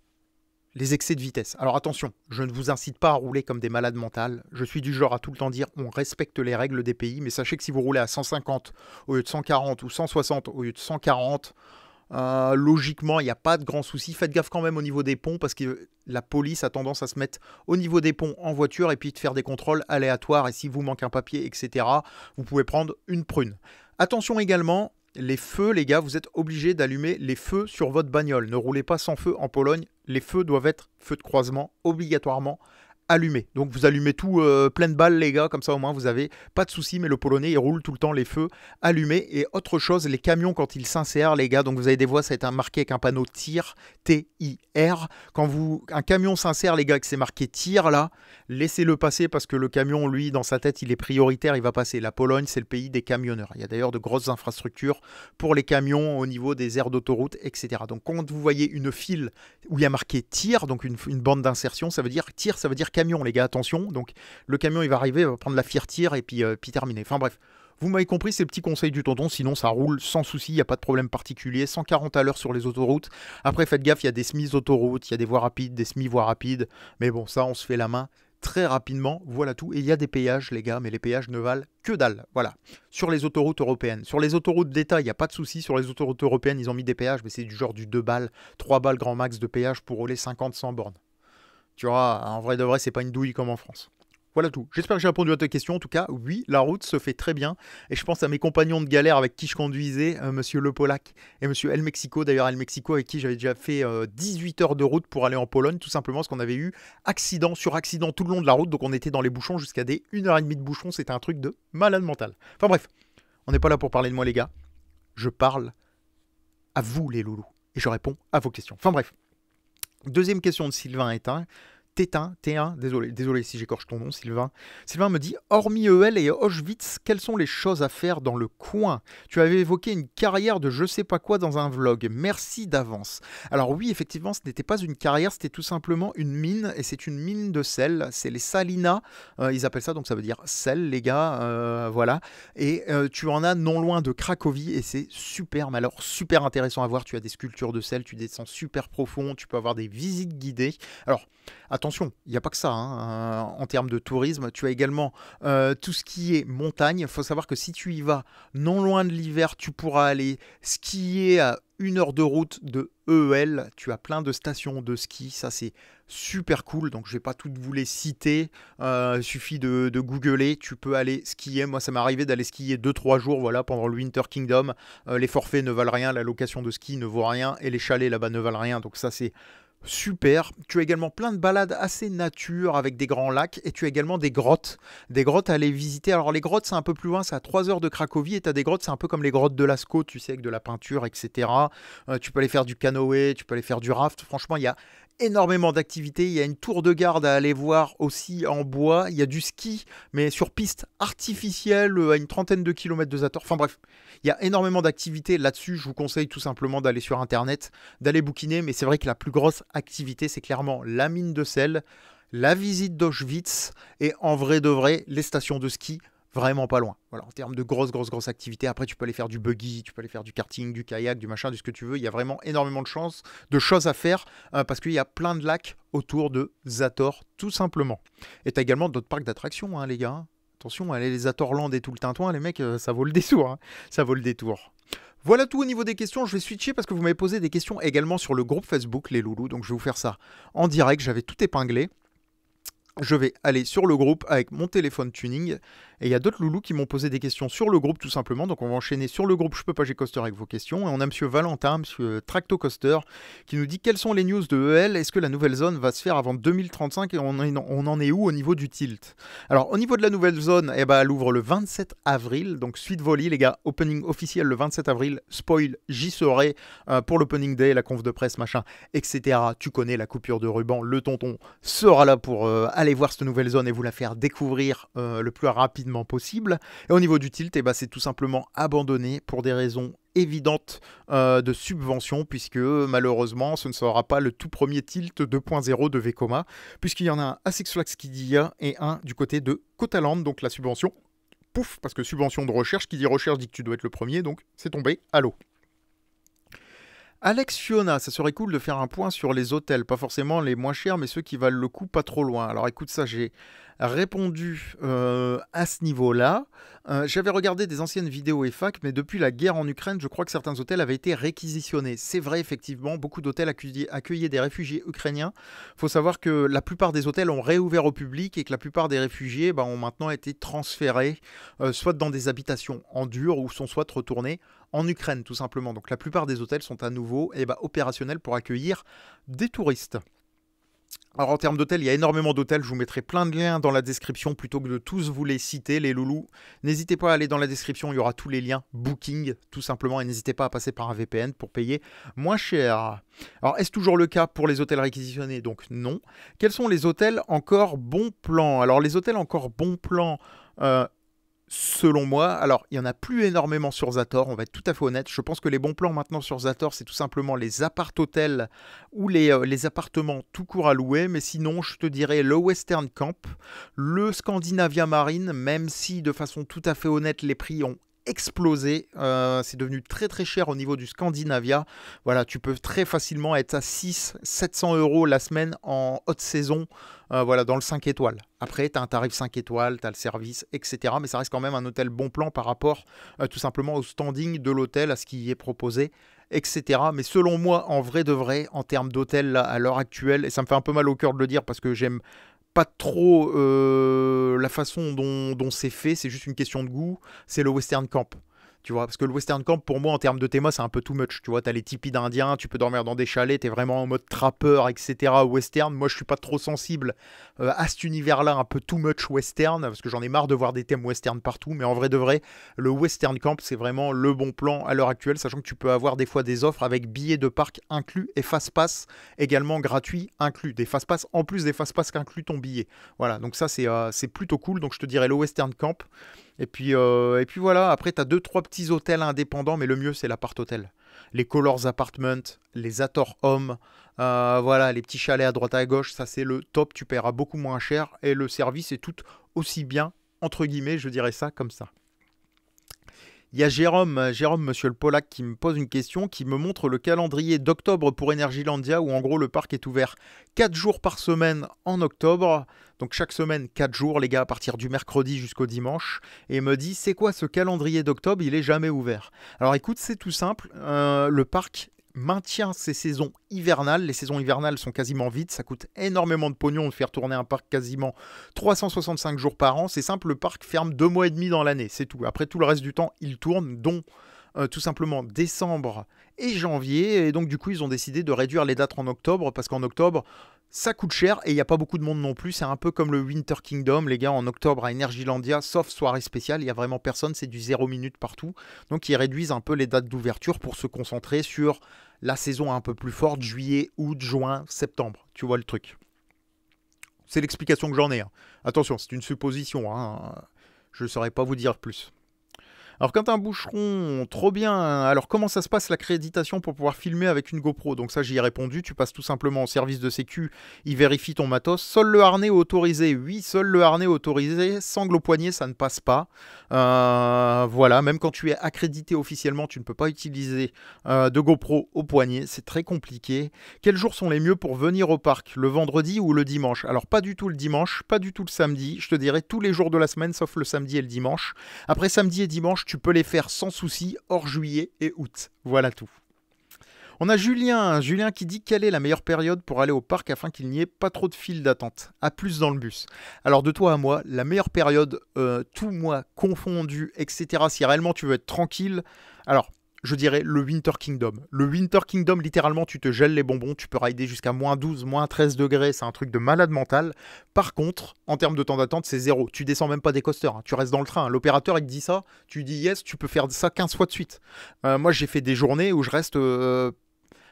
les excès de vitesse. Alors attention, je ne vous incite pas à rouler comme des malades mentales. Je suis du genre à tout le temps dire on respecte les règles des pays, mais sachez que si vous roulez à 150 au lieu de 140 ou 160 au lieu de 140, euh, logiquement, il n'y a pas de grand souci. Faites gaffe quand même au niveau des ponts parce que la police a tendance à se mettre au niveau des ponts en voiture et puis de faire des contrôles aléatoires. Et si vous manquez un papier, etc., vous pouvez prendre une prune. Attention également les feux, les gars, vous êtes obligés d'allumer les feux sur votre bagnole. Ne roulez pas sans feu en Pologne. Les feux doivent être feux de croisement obligatoirement allumé. Donc vous allumez tout euh, pleine plein de balles, les gars, comme ça au moins vous avez pas de soucis. Mais le Polonais, il roule tout le temps les feux allumés. Et autre chose, les camions, quand ils s'insèrent, les gars, donc vous avez des voix, ça a marqué avec un panneau tir, T-I-R. Quand vous, un camion s'insère, les gars, que c'est marqué tir là, laissez-le passer parce que le camion, lui, dans sa tête, il est prioritaire, il va passer. La Pologne, c'est le pays des camionneurs. Il y a d'ailleurs de grosses infrastructures pour les camions au niveau des aires d'autoroute, etc. Donc quand vous voyez une file où il y a marqué tir, donc une, une bande d'insertion, ça veut dire tir, ça veut dire camion, les gars, attention. Donc le camion, il va arriver, il va prendre la fiertière et puis, euh, puis terminer. Enfin bref, vous m'avez compris, ces petits conseils du tonton, sinon ça roule sans souci, il n'y a pas de problème particulier. 140 à l'heure sur les autoroutes. Après, faites gaffe, il y a des semis autoroutes il y a des voies rapides, des semis voies rapides. Mais bon, ça, on se fait la main très rapidement, voilà tout. Et il y a des péages, les gars, mais les péages ne valent que dalle. Voilà. Sur les autoroutes européennes. Sur les autoroutes d'État, il n'y a pas de souci. Sur les autoroutes européennes, ils ont mis des péages, mais c'est du genre du 2 balles, 3 balles grand max de péage pour rouler 50-100 bornes. Tu vois, en vrai de vrai, c'est pas une douille comme en France. Voilà tout. J'espère que j'ai répondu à ta question. En tout cas, oui, la route se fait très bien. Et je pense à mes compagnons de galère avec qui je conduisais, euh, monsieur Le Polac et monsieur El Mexico. D'ailleurs, El Mexico, avec qui j'avais déjà fait 18 euh, heures de route pour aller en Pologne, tout simplement parce qu'on avait eu accident sur accident tout le long de la route. Donc, on était dans les bouchons jusqu'à des 1h30 de bouchons. C'était un truc de malade mental. Enfin, bref, on n'est pas là pour parler de moi, les gars. Je parle à vous, les loulous. Et je réponds à vos questions. Enfin, bref. Deuxième question de Sylvain Étain. T1, T1, désolé, désolé si j'écorche ton nom, Sylvain. Sylvain me dit Hormis EL et Auschwitz, quelles sont les choses à faire dans le coin Tu avais évoqué une carrière de je sais pas quoi dans un vlog. Merci d'avance. Alors, oui, effectivement, ce n'était pas une carrière, c'était tout simplement une mine, et c'est une mine de sel. C'est les salinas, euh, ils appellent ça, donc ça veut dire sel, les gars, euh, voilà. Et euh, tu en as non loin de Cracovie, et c'est super, mais alors super intéressant à voir. Tu as des sculptures de sel, tu descends super profond, tu peux avoir des visites guidées. Alors, attends, attention, il n'y a pas que ça hein, euh, en termes de tourisme. Tu as également euh, tout ce qui est montagne. Il faut savoir que si tu y vas non loin de l'hiver, tu pourras aller skier à une heure de route de EL. Tu as plein de stations de ski, ça c'est super cool. Donc je ne vais pas toutes vous les citer. Euh, il suffit de, googler. Tu peux aller skier. Moi ça m'est arrivé d'aller skier 2-3 jours voilà, pendant le Winter Kingdom. les forfaits ne valent rien, la location de ski ne vaut rien et les chalets là-bas ne valent rien. Donc ça c'est super. Tu as également plein de balades assez nature avec des grands lacs et tu as également des grottes. Des grottes à aller visiter. Alors les grottes, c'est un peu plus loin, c'est à 3 heures de Cracovie et tu as des grottes, c'est un peu comme les grottes de Lascaux, tu sais, avec de la peinture, etc. Euh, tu peux aller faire du canoë, tu peux aller faire du raft. Franchement, il y a, énormément d'activités. Il y a une tour de garde à aller voir aussi en bois. Il y a du ski, mais sur piste artificielle euh, à une trentaine de kilomètres de Zator. Enfin bref, il y a énormément d'activités là-dessus. Je vous conseille tout simplement d'aller sur internet, d'aller bouquiner. Mais c'est vrai que la plus grosse activité, c'est clairement la mine de sel, la visite d'Auschwitz et en vrai de vrai, les stations de ski vraiment pas loin. Voilà, en termes de grosses, grosses, grosses activités. Après, tu peux aller faire du buggy, tu peux aller faire du karting, du kayak, du machin, du ce que tu veux. Il y a vraiment énormément de chances, de choses à faire euh, parce qu'il y a plein de lacs autour de Zator, tout simplement. Et tu as également d'autres parcs d'attractions, hein, les gars. Attention, allez les Zatorland et tout le tintouin, les mecs, euh, ça vaut le détour. Hein. Ça vaut le détour. Voilà tout au niveau des questions. Je vais switcher parce que vous m'avez posé des questions également sur le groupe Facebook, les loulous. Donc je vais vous faire ça en direct. J'avais tout épinglé je vais aller sur le groupe avec mon téléphone tuning et il y a d'autres loulous qui m'ont posé des questions sur le groupe, tout simplement. Donc on va enchaîner sur le groupe Je peux pas, j'ai Coaster avec vos questions. Et on a Monsieur Valentin, Monsieur Tracto Coaster, qui nous dit quelles sont les news de EL Est-ce que la nouvelle zone va se faire avant 2035 Et on, en est où au niveau du tilt Alors au niveau de la nouvelle zone, eh ben, elle ouvre le 27 avril. Donc suite volley, les gars, opening officiel le 27 avril. Spoil, j'y serai euh, pour l'opening day, la conf de presse, machin, etc. Tu connais la coupure de ruban. Le tonton sera là pour euh, aller voir cette nouvelle zone et vous la faire découvrir euh, le plus rapidement possible. Et au niveau du tilt, et eh ben, c'est tout simplement abandonné pour des raisons évidentes euh, de subvention, puisque malheureusement, ce ne sera pas le tout premier tilt 2.0 de Vekoma, puisqu'il y en a un à Six dit Ya et un du côté de Cotaland, donc la subvention. Pouf, parce que subvention de recherche, qui dit recherche dit que tu dois être le premier, donc c'est tombé à l'eau. Alex Fiona, ça serait cool de faire un point sur les hôtels, pas forcément les moins chers, mais ceux qui valent le coup pas trop loin. Alors écoute ça, j'ai répondu euh, à ce niveau-là. Euh, j'avais regardé des anciennes vidéos et mais depuis la guerre en Ukraine, je crois que certains hôtels avaient été réquisitionnés. C'est vrai, effectivement, beaucoup d'hôtels accueillaient des réfugiés ukrainiens. Il faut savoir que la plupart des hôtels ont réouvert au public et que la plupart des réfugiés bah, ont maintenant été transférés, euh, soit dans des habitations en dur ou sont soit retournés en Ukraine tout simplement. Donc la plupart des hôtels sont à nouveau et eh ben, opérationnels pour accueillir des touristes. Alors en termes d'hôtels, il y a énormément d'hôtels, je vous mettrai plein de liens dans la description plutôt que de tous vous les citer, les loulous. N'hésitez pas à aller dans la description, il y aura tous les liens Booking tout simplement et n'hésitez pas à passer par un VPN pour payer moins cher. Alors est-ce toujours le cas pour les hôtels réquisitionnés Donc non. Quels sont les hôtels encore bon plan Alors les hôtels encore bon plan, euh, selon moi, alors il n'y en a plus énormément sur Zator, on va être tout à fait honnête. Je pense que les bons plans maintenant sur Zator, c'est tout simplement les appart-hôtels ou les, euh, les, appartements tout court à louer. Mais sinon, je te dirais le Western Camp, le Scandinavia Marine, même si de façon tout à fait honnête, les prix ont explosé. Euh, c'est devenu très très cher au niveau du Scandinavia. Voilà, tu peux très facilement être à 6 700 euros la semaine en haute saison. Euh, voilà, dans le 5 étoiles. Après, tu as un tarif 5 étoiles, tu as le service, etc. Mais ça reste quand même un hôtel bon plan par rapport euh, tout simplement au standing de l'hôtel, à ce qui y est proposé, etc. Mais selon moi, en vrai de vrai, en termes d'hôtel à l'heure actuelle, et ça me fait un peu mal au cœur de le dire parce que j'aime pas trop euh, la façon dont c'est fait, c'est juste une question de goût, c'est le Western Camp vois, parce que le western camp, pour moi, en termes de théma, c'est un peu too much. Tu vois, as les tipis d'indiens, tu peux dormir dans des chalets, t'es vraiment en mode trappeur, etc. Western. Moi, je suis pas trop sensible euh, à cet univers-là, un peu too much western, parce que j'en ai marre de voir des thèmes western partout. Mais en vrai de vrai, le western camp, c'est vraiment le bon plan à l'heure actuelle, sachant que tu peux avoir des fois des offres avec billets de parc inclus et fast-pass également gratuit inclus. Des fast-pass en plus des fast-pass qu'inclut ton billet. Voilà, donc ça, c'est euh, plutôt cool. Donc, je te dirais le western camp. Et puis, euh, et puis voilà, après, tu as deux, trois petits hôtels indépendants, mais le mieux, c'est l'appart-hôtel. Les Colors Apartments, les Ator Home, euh, voilà, les petits chalets à droite à gauche, ça c'est le top, tu paieras beaucoup moins cher et le service est tout aussi bien, entre guillemets, je dirais ça comme ça. Il y a Jérôme, euh, Jérôme, monsieur le Polac, qui me pose une question, qui me montre le calendrier d'octobre pour Energilandia, où en gros le parc est ouvert 4 jours par semaine en octobre. Donc chaque semaine, 4 jours, les gars, à partir du mercredi jusqu'au dimanche. Et me dit, c'est quoi ce calendrier d'octobre Il est jamais ouvert. Alors écoute, c'est tout simple. Euh, le parc maintient ses saisons hivernales. Les saisons hivernales sont quasiment vides, ça coûte énormément de pognon de faire tourner un parc quasiment 365 jours par an. C'est simple, le parc ferme deux mois et demi dans l'année, c'est tout. Après tout le reste du temps, il tourne, dont euh, tout simplement décembre et janvier. Et donc du coup, ils ont décidé de réduire les dates en octobre, parce qu'en octobre, ça coûte cher et il n'y a pas beaucoup de monde non plus. C'est un peu comme le Winter Kingdom, les gars, en octobre à Energylandia, sauf soirée spéciale, il n'y a vraiment personne, c'est du zéro minute partout. Donc ils réduisent un peu les dates d'ouverture pour se concentrer sur la saison un peu plus forte, juillet, août, juin, septembre. Tu vois le truc. C'est l'explication que j'en ai. Hein. Attention, c'est une supposition. Hein. Je ne saurais pas vous dire plus. Alors quand un boucheron, trop bien, alors comment ça se passe l'accréditation pour pouvoir filmer avec une GoPro Donc ça j'y ai répondu, tu passes tout simplement au service de sécu, il vérifie ton matos. Seul le harnais autorisé, oui, seul le harnais autorisé, sangle au poignet ça ne passe pas. Euh, voilà, même quand tu es accrédité officiellement, tu ne peux pas utiliser euh, de GoPro au poignet, c'est très compliqué. Quels jours sont les mieux pour venir au parc Le vendredi ou le dimanche Alors pas du tout le dimanche, pas du tout le samedi, je te dirais tous les jours de la semaine sauf le samedi et le dimanche. Après samedi et dimanche, tu peux les faire sans souci hors juillet et août. Voilà tout. On a Julien, Julien qui dit quelle est la meilleure période pour aller au parc afin qu'il n'y ait pas trop de files d'attente. À plus dans le bus. Alors de toi à moi, la meilleure période, euh, tout mois confondu, etc. Si réellement tu veux être tranquille, alors je dirais, le Winter Kingdom. Le Winter Kingdom, littéralement, tu te gèles les bonbons, tu peux rider jusqu'à moins 12, moins 13 degrés, c'est un truc de malade mental. Par contre, en termes de temps d'attente, c'est zéro. Tu descends même pas des coasters, hein. tu restes dans le train. L'opérateur, il te dit ça, tu dis yes, tu peux faire ça 15 fois de suite. Euh, moi, j'ai fait des journées où je reste... Euh,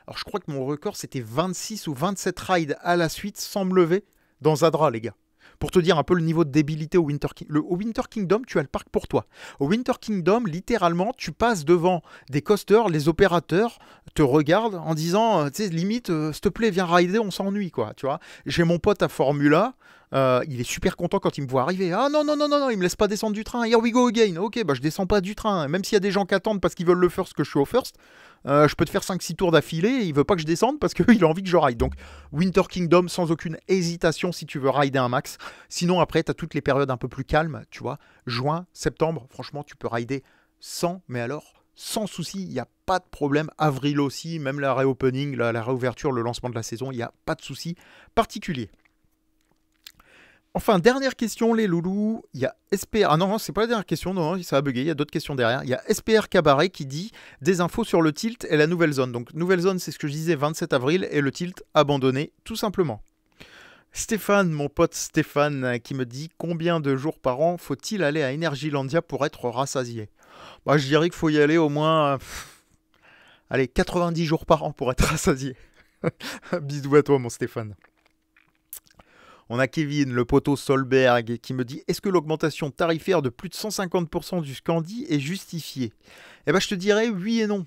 alors je crois que mon record c'était 26 ou 27 rides à la suite sans me lever dans Zadra les gars. Pour te dire un peu le niveau de débilité au Winter, au Winter Kingdom, tu as le parc pour toi. Au Winter Kingdom, littéralement, tu passes devant des coasters, les opérateurs te regardent en disant, euh, tu sais, limite, euh, s'il te plaît, viens rider, on s'ennuie, quoi. Tu vois, j'ai mon pote à Formula. Euh, il est super content quand il me voit arriver. Ah non, non, non, non, non, il me laisse pas descendre du train. Here we go again. Ok, bah je descends pas du train. Même s'il y a des gens qui attendent parce qu'ils veulent le first que je suis au first, euh, je peux te faire 5-6 tours d'affilée il veut pas que je descende parce qu'il a envie que je ride. Donc Winter Kingdom sans aucune hésitation si tu veux rider un max. Sinon après, tu as toutes les périodes un peu plus calmes, tu vois. Juin, septembre, franchement, tu peux rider sans, mais alors sans souci, il n'y a pas de problème. Avril aussi, même la réopening, la, réouverture, le lancement de la saison, il n'y a pas de souci particulier. Enfin, dernière question, les loulous. Il y a SPR. Ah non, non c'est pas la dernière question, non, ça a bugué. Il y a d'autres questions derrière. Il y a SPR Cabaret qui dit des infos sur le tilt et la nouvelle zone. Donc, nouvelle zone, c'est ce que je disais, 27 avril, et le tilt abandonné, tout simplement. Stéphane, mon pote Stéphane, qui me dit combien de jours par an faut-il aller à Energilandia pour être rassasié bah, Je dirais qu'il faut y aller au moins. allez, 90 jours par an pour être rassasié. Bisous à toi, mon Stéphane. On a Kevin, le poteau Solberg, qui me dit Est-ce que l'augmentation tarifaire de plus de 150% du Scandi est justifiée Eh bien, je te dirais oui et non.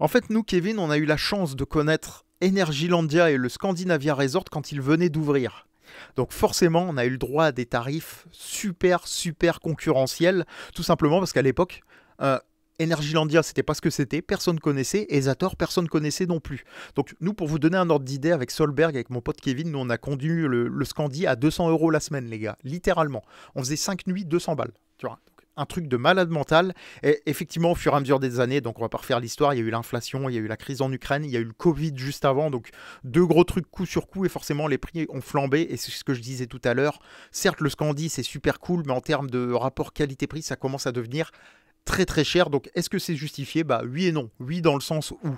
En fait, nous, Kevin, on a eu la chance de connaître Energylandia et le Scandinavia Resort quand ils venaient d'ouvrir. Donc forcément, on a eu le droit à des tarifs super, super concurrentiels, tout simplement parce qu'à l'époque, euh, ce c'était pas ce que c'était, personne connaissait, et Zator, personne connaissait non plus. Donc nous, pour vous donner un ordre d'idée, avec Solberg, avec mon pote Kevin, nous on a conduit le, Scandi à 200 euros la semaine, les gars, littéralement. On faisait 5 nuits, 200 balles, tu vois un truc de malade mental. Et effectivement, au fur et à mesure des années, donc on va pas refaire l'histoire, il y a eu l'inflation, il y a eu la crise en Ukraine, il y a eu le Covid juste avant, donc deux gros trucs coup sur coup, et forcément les prix ont flambé, et c'est ce que je disais tout à l'heure. Certes, le Scandi, c'est super cool, mais en termes de rapport qualité-prix, ça commence à devenir très très cher. Donc est-ce que c'est justifié Bah oui et non. Oui dans le sens où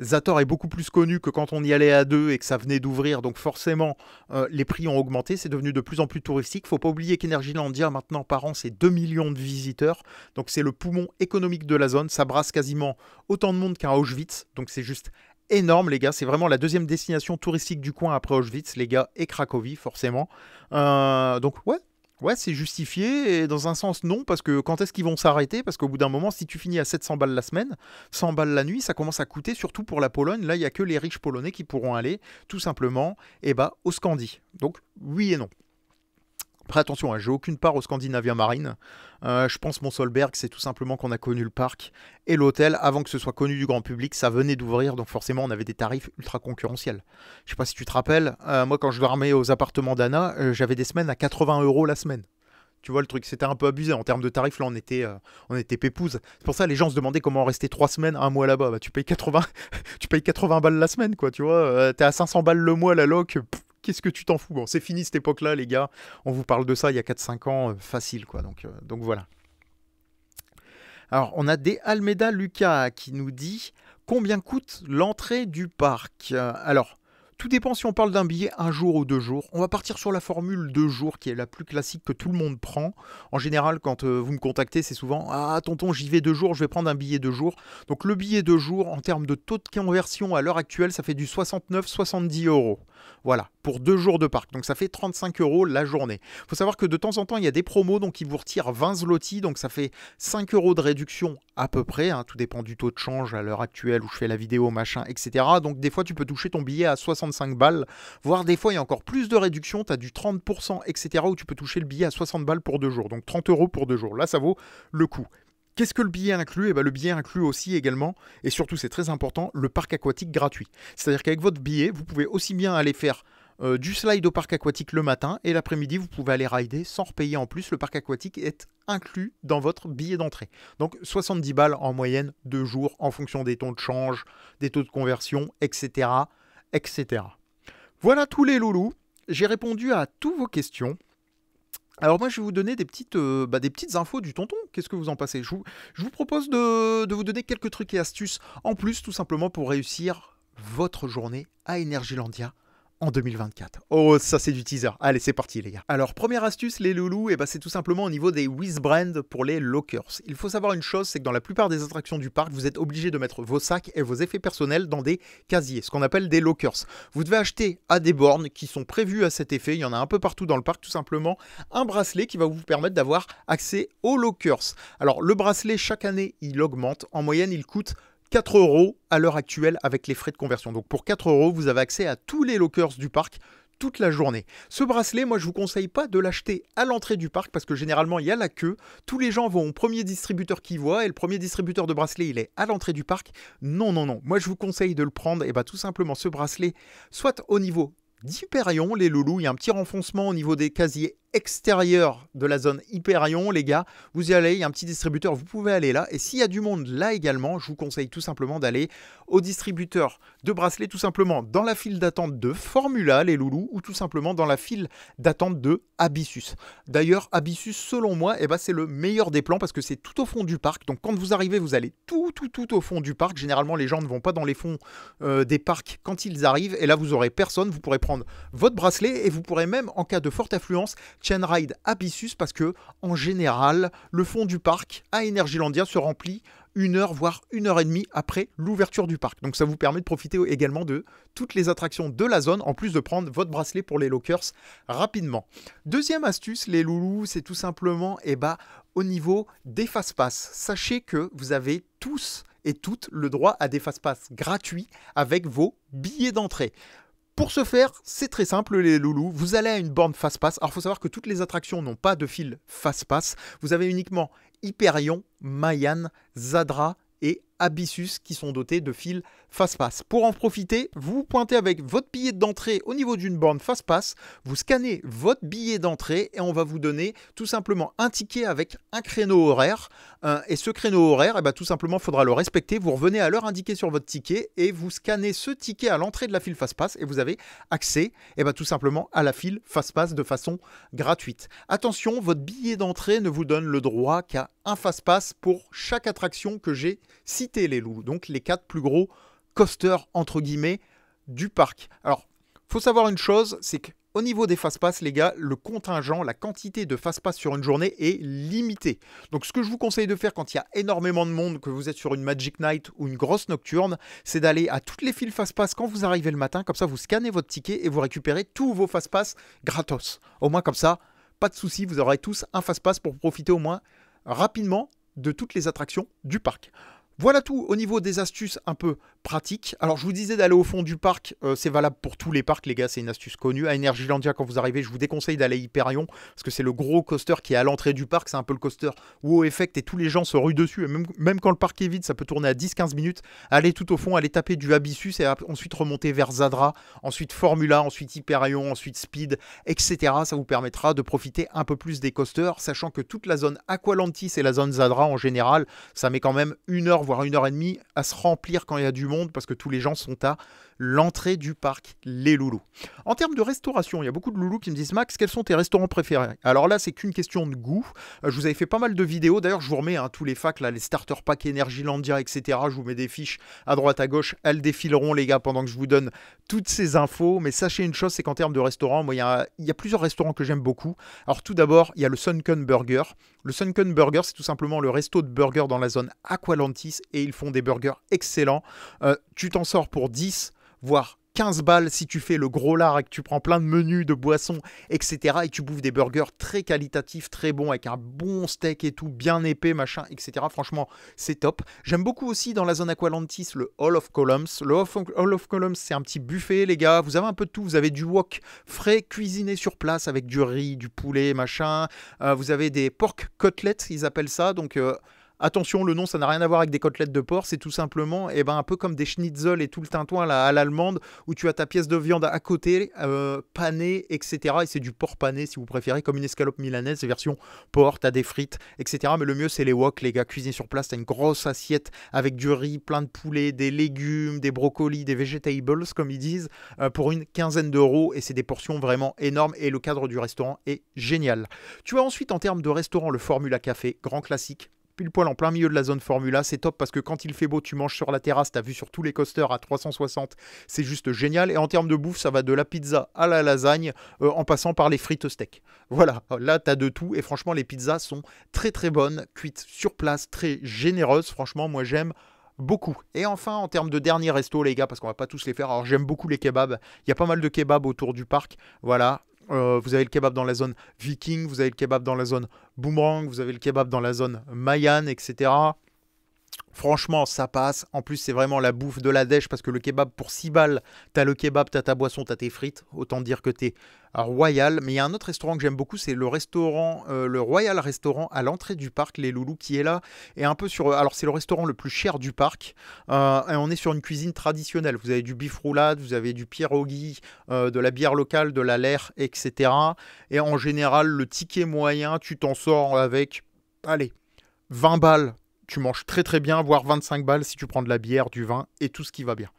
Zator est beaucoup plus connu que quand on y allait à deux et que ça venait d'ouvrir, donc forcément euh, les prix ont augmenté, c'est devenu de plus en plus touristique. Faut pas oublier qu'Energylandia maintenant par an c'est 2 millions de visiteurs, donc c'est le poumon économique de la zone, ça brasse quasiment autant de monde qu'à Auschwitz, donc c'est juste énorme les gars, c'est vraiment la deuxième destination touristique du coin après Auschwitz les gars et Cracovie forcément. Euh, donc ouais, Ouais, c'est justifié, et dans un sens, non, parce que quand est-ce qu'ils vont s'arrêter Parce qu'au bout d'un moment, si tu finis à 700 balles la semaine, 100 balles la nuit, ça commence à coûter, surtout pour la Pologne. Là, il n'y a que les riches polonais qui pourront aller, tout simplement, eh ben, au Scandi. Donc, oui et non. Après, attention, je hein, j'ai aucune part au Scandinavien Marine. Euh, je pense, mon Solberg, c'est tout simplement qu'on a connu le parc et l'hôtel avant que ce soit connu du grand public. Ça venait d'ouvrir, donc forcément, on avait des tarifs ultra concurrentiels. Je sais pas si tu te rappelles, euh, moi, quand je dormais aux appartements d'Anna, euh, j'avais des semaines à 80 euros la semaine. Tu vois le truc, c'était un peu abusé en termes de tarifs. Là, on était, on était pépouze. C'est pour ça les gens se demandaient comment rester trois semaines, un mois là-bas. Bah, tu payes 80, tu payes 80 balles la semaine, quoi. Tu vois, t'es à 500 balles le mois la loc qu'est-ce que tu t'en fous Bon, c'est fini cette époque-là, les gars. On vous parle de ça il y a 4-5 ans, euh, facile, quoi. Donc, euh, donc voilà. Alors, on a des Almeida Lucas qui nous dit combien coûte l'entrée du parc. alors, tout dépend si on parle d'un billet un jour ou deux jours. On va partir sur la formule deux jours qui est la plus classique que tout le monde prend. En général, quand euh, vous me contactez, c'est souvent Ah, tonton, j'y vais deux jours, je vais prendre un billet deux jours. Donc, le billet deux jours, en termes de taux de conversion à l'heure actuelle, ça fait du 69-70 euros. Voilà, pour deux jours de parc. Donc ça fait 35 euros la journée. Il faut savoir que de temps en temps, il y a des promos, donc ils vous retirent 20 zlotys, donc ça fait 5 euros de réduction à peu près. Hein. tout dépend du taux de change à l'heure actuelle où je fais la vidéo, machin, etc. Donc des fois, tu peux toucher ton billet à 65 balles, voire des fois, il y a encore plus de réduction. Tu as du 30%, etc. où tu peux toucher le billet à 60 balles pour deux jours. Donc 30 euros pour deux jours. Là, ça vaut le coup. Qu'est-ce que le billet inclut eh bien, Le billet inclut aussi également, et surtout c'est très important, le parc aquatique gratuit. C'est-à-dire qu'avec votre billet, vous pouvez aussi bien aller faire euh, du slide au parc aquatique le matin et l'après-midi, vous pouvez aller rider sans repayer en plus. Le parc aquatique est inclus dans votre billet d'entrée. Donc 70 balles en moyenne, de jours, en fonction des taux de change, des taux de conversion, etc. etc. Voilà tous les loulous. J'ai répondu à toutes vos questions. Alors moi je vais vous donner des petites, euh, bah, des petites infos du tonton, qu'est-ce que vous en passez je vous, propose de, de vous donner quelques trucs et astuces en plus tout simplement pour réussir votre journée à Energylandia en 2024. Oh, ça c'est du teaser. Allez, c'est parti les gars. Alors, première astuce, les loulous, et eh ben, c'est tout simplement au niveau des with-brand pour les lockers. Il faut savoir une chose, c'est que dans la plupart des attractions du parc, vous êtes obligé de mettre vos sacs et vos effets personnels dans des casiers, ce qu'on appelle des lockers. Vous devez acheter à des bornes qui sont prévues à cet effet, il y en a un peu partout dans le parc, tout simplement, un bracelet qui va vous permettre d'avoir accès aux lockers. Alors, le bracelet, chaque année, il augmente. En moyenne, il coûte 4 euros à l'heure actuelle avec les frais de conversion. Donc pour 4 euros, vous avez accès à tous les lockers du parc toute la journée. Ce bracelet, moi je vous conseille pas de l'acheter à l'entrée du parc parce que généralement il y a la queue, tous les gens vont au premier distributeur qui voit et le premier distributeur de bracelet il est à l'entrée du parc. Non non non, moi je vous conseille de le prendre et bien bah, tout simplement ce bracelet soit au niveau d'Hyperion, les loulous, il y a un petit renfoncement au niveau des casiers extérieur de la zone Hyperion, les gars, vous y allez, il y a un petit distributeur, vous pouvez aller là. Et s'il y a du monde là également, je vous conseille tout simplement d'aller au distributeur de bracelets, tout simplement dans la file d'attente de Formula, les loulous, ou tout simplement dans la file d'attente de Abyssus. D'ailleurs, Abyssus, selon moi, eh ben, c'est le meilleur des plans parce que c'est tout au fond du parc. Donc quand vous arrivez, vous allez tout, tout, tout au fond du parc. Généralement, les gens ne vont pas dans les fonds euh, des parcs quand ils arrivent. Et là, vous aurez personne. Vous pourrez prendre votre bracelet et vous pourrez même, en cas de forte affluence, Chain Ride Abyssus parce que, en général, le fond du parc à Energylandia se remplit une heure, voire une heure et demie après l'ouverture du parc. Donc ça vous permet de profiter également de toutes les attractions de la zone, en plus de prendre votre bracelet pour les lockers rapidement. Deuxième astuce, les loulous, c'est tout simplement et eh bas ben, au niveau des fast-pass. Sachez que vous avez tous et toutes le droit à des fast-pass gratuits avec vos billets d'entrée. Pour ce faire, c'est très simple les loulous, vous allez à une borne face pass alors il faut savoir que toutes les attractions n'ont pas de fil face passe. vous avez uniquement Hyperion, Mayan, Zadra et Abyssus qui sont dotés de fils face pass Pour en profiter, vous pointez avec votre billet d'entrée au niveau d'une borne face pass vous scannez votre billet d'entrée et on va vous donner tout simplement un ticket avec un créneau horaire. et ce créneau horaire, eh ben, tout simplement, il faudra le respecter. Vous revenez à l'heure indiquée sur votre ticket et vous scannez ce ticket à l'entrée de la file face pass et vous avez accès eh ben, tout simplement à la file face pass de façon gratuite. Attention, votre billet d'entrée ne vous donne le droit qu'à un face passe pour chaque attraction que j'ai les loups, donc les quatre plus gros coasters entre guillemets du parc. Alors, faut savoir une chose, c'est qu'au niveau des fast-pass, les gars, le contingent, la quantité de fast-pass sur une journée est limitée. Donc, ce que je vous conseille de faire quand il y a énormément de monde, que vous êtes sur une Magic Night ou une grosse nocturne, c'est d'aller à toutes les files fast-pass quand vous arrivez le matin. Comme ça, vous scannez votre ticket et vous récupérez tous vos fast-pass gratos. Au moins, comme ça, pas de souci, vous aurez tous un fast-pass pour profiter au moins rapidement de toutes les attractions du parc. Voilà tout au niveau des astuces un peu pratiques. Alors je vous disais d'aller au fond du parc, euh, c'est valable pour tous les parcs les gars, c'est une astuce connue. À Energylandia quand vous arrivez, je vous déconseille d'aller à Hyperion parce que c'est le gros coaster qui est à l'entrée du parc, c'est un peu le coaster wow effect et tous les gens se ruent dessus. Et même, quand le parc est vide, ça peut tourner à 10-15 minutes. Allez tout au fond, allez taper du Abyssus et ensuite remonter vers Zadra, ensuite Formula, ensuite Hyperion, ensuite Speed, etc. Ça vous permettra de profiter un peu plus des coasters, sachant que toute la zone Aqualantis et la zone Zadra en général, ça met quand même une heure voire une heure et demie à se remplir quand il y a du monde parce que tous les gens sont à l'entrée du parc Les Loulous. En termes de restauration, il y a beaucoup de loulous qui me disent Max, quels sont tes restaurants préférés Alors là, c'est qu'une question de goût. Euh, je vous avais fait pas mal de vidéos. D'ailleurs, je vous remets hein, tous les facs, là, les starter packs Landia, etc. Je vous mets des fiches à droite, à gauche. Elles défileront, les gars, pendant que je vous donne toutes ces infos. Mais sachez une chose c'est qu'en termes de restaurants, moi, il y, a, plusieurs restaurants que j'aime beaucoup. Alors tout d'abord, il y a le Sunken Burger. Le Sunken Burger, c'est tout simplement le resto de burgers dans la zone Aqualantis et ils font des burgers excellents. Euh, tu t'en sors pour 10 voire 15 balles si tu fais le gros lard et que tu prends plein de menus, de boissons, etc. Et tu bouffes des burgers très qualitatifs, très bons, avec un bon steak et tout, bien épais, machin, etc. Franchement, c'est top. J'aime beaucoup aussi dans la zone Aqualantis le Hall of Columns. Le Hall of Columns, c'est un petit buffet, les gars. Vous avez un peu de tout. Vous avez du wok frais, cuisiné sur place avec du riz, du poulet, machin. Euh, vous avez des pork cutlets, ils appellent ça. Donc, euh, Attention, le nom, ça n'a rien à voir avec des côtelettes de porc, c'est tout simplement eh ben, un peu comme des schnitzel et tout le tintouin à l'allemande, où tu as ta pièce de viande à côté, euh, panée, etc. Et c'est du porc pané, si vous préférez, comme une escalope milanaise, version porc, as des frites, etc. Mais le mieux, c'est les wok, les gars, cuisinés sur place, as une grosse assiette avec du riz, plein de poulet, des légumes, des brocolis, des vegetables, comme ils disent, euh, pour une quinzaine d'euros, et c'est des portions vraiment énormes, et le cadre du restaurant est génial. Tu as ensuite, en termes de restaurant, le Formula Café, grand classique, pile poil en plein milieu de la zone Formula. C'est top parce que quand il fait beau, tu manges sur la terrasse, t'as vu sur tous les coasters à 360. C'est juste génial. Et en termes de bouffe, ça va de la pizza à la lasagne euh, en passant par les frites steak. Voilà, là t'as de tout. Et franchement, les pizzas sont très très bonnes, cuites sur place, très généreuses. Franchement, moi j'aime beaucoup. Et enfin, en termes de dernier resto, les gars, parce qu'on va pas tous les faire, alors j'aime beaucoup les kebabs. Il y a pas mal de kebabs autour du parc. Voilà, euh, vous avez le kebab dans la zone viking, vous avez le kebab dans la zone boomerang, vous avez le kebab dans la zone mayan, etc. Franchement, ça passe. En plus, c'est vraiment la bouffe de la dèche parce que le kebab, pour 6 balles, t'as le kebab, t'as ta boisson, t'as tes frites. Autant dire que t'es royal. Mais il y a un autre restaurant que j'aime beaucoup, c'est le restaurant, euh, le Royal Restaurant à l'entrée du parc, Les Loulous, qui est là. Et un peu sur. Alors, c'est le restaurant le plus cher du parc. Euh, et on est sur une cuisine traditionnelle. Vous avez du bif roulade, vous avez du pierogi, euh, de la bière locale, de la l'air, etc. Et en général, le ticket moyen, tu t'en sors avec. Allez, 20 balles tu manges très très bien, voire 25 balles si tu prends de la bière, du vin et tout ce qui va bien.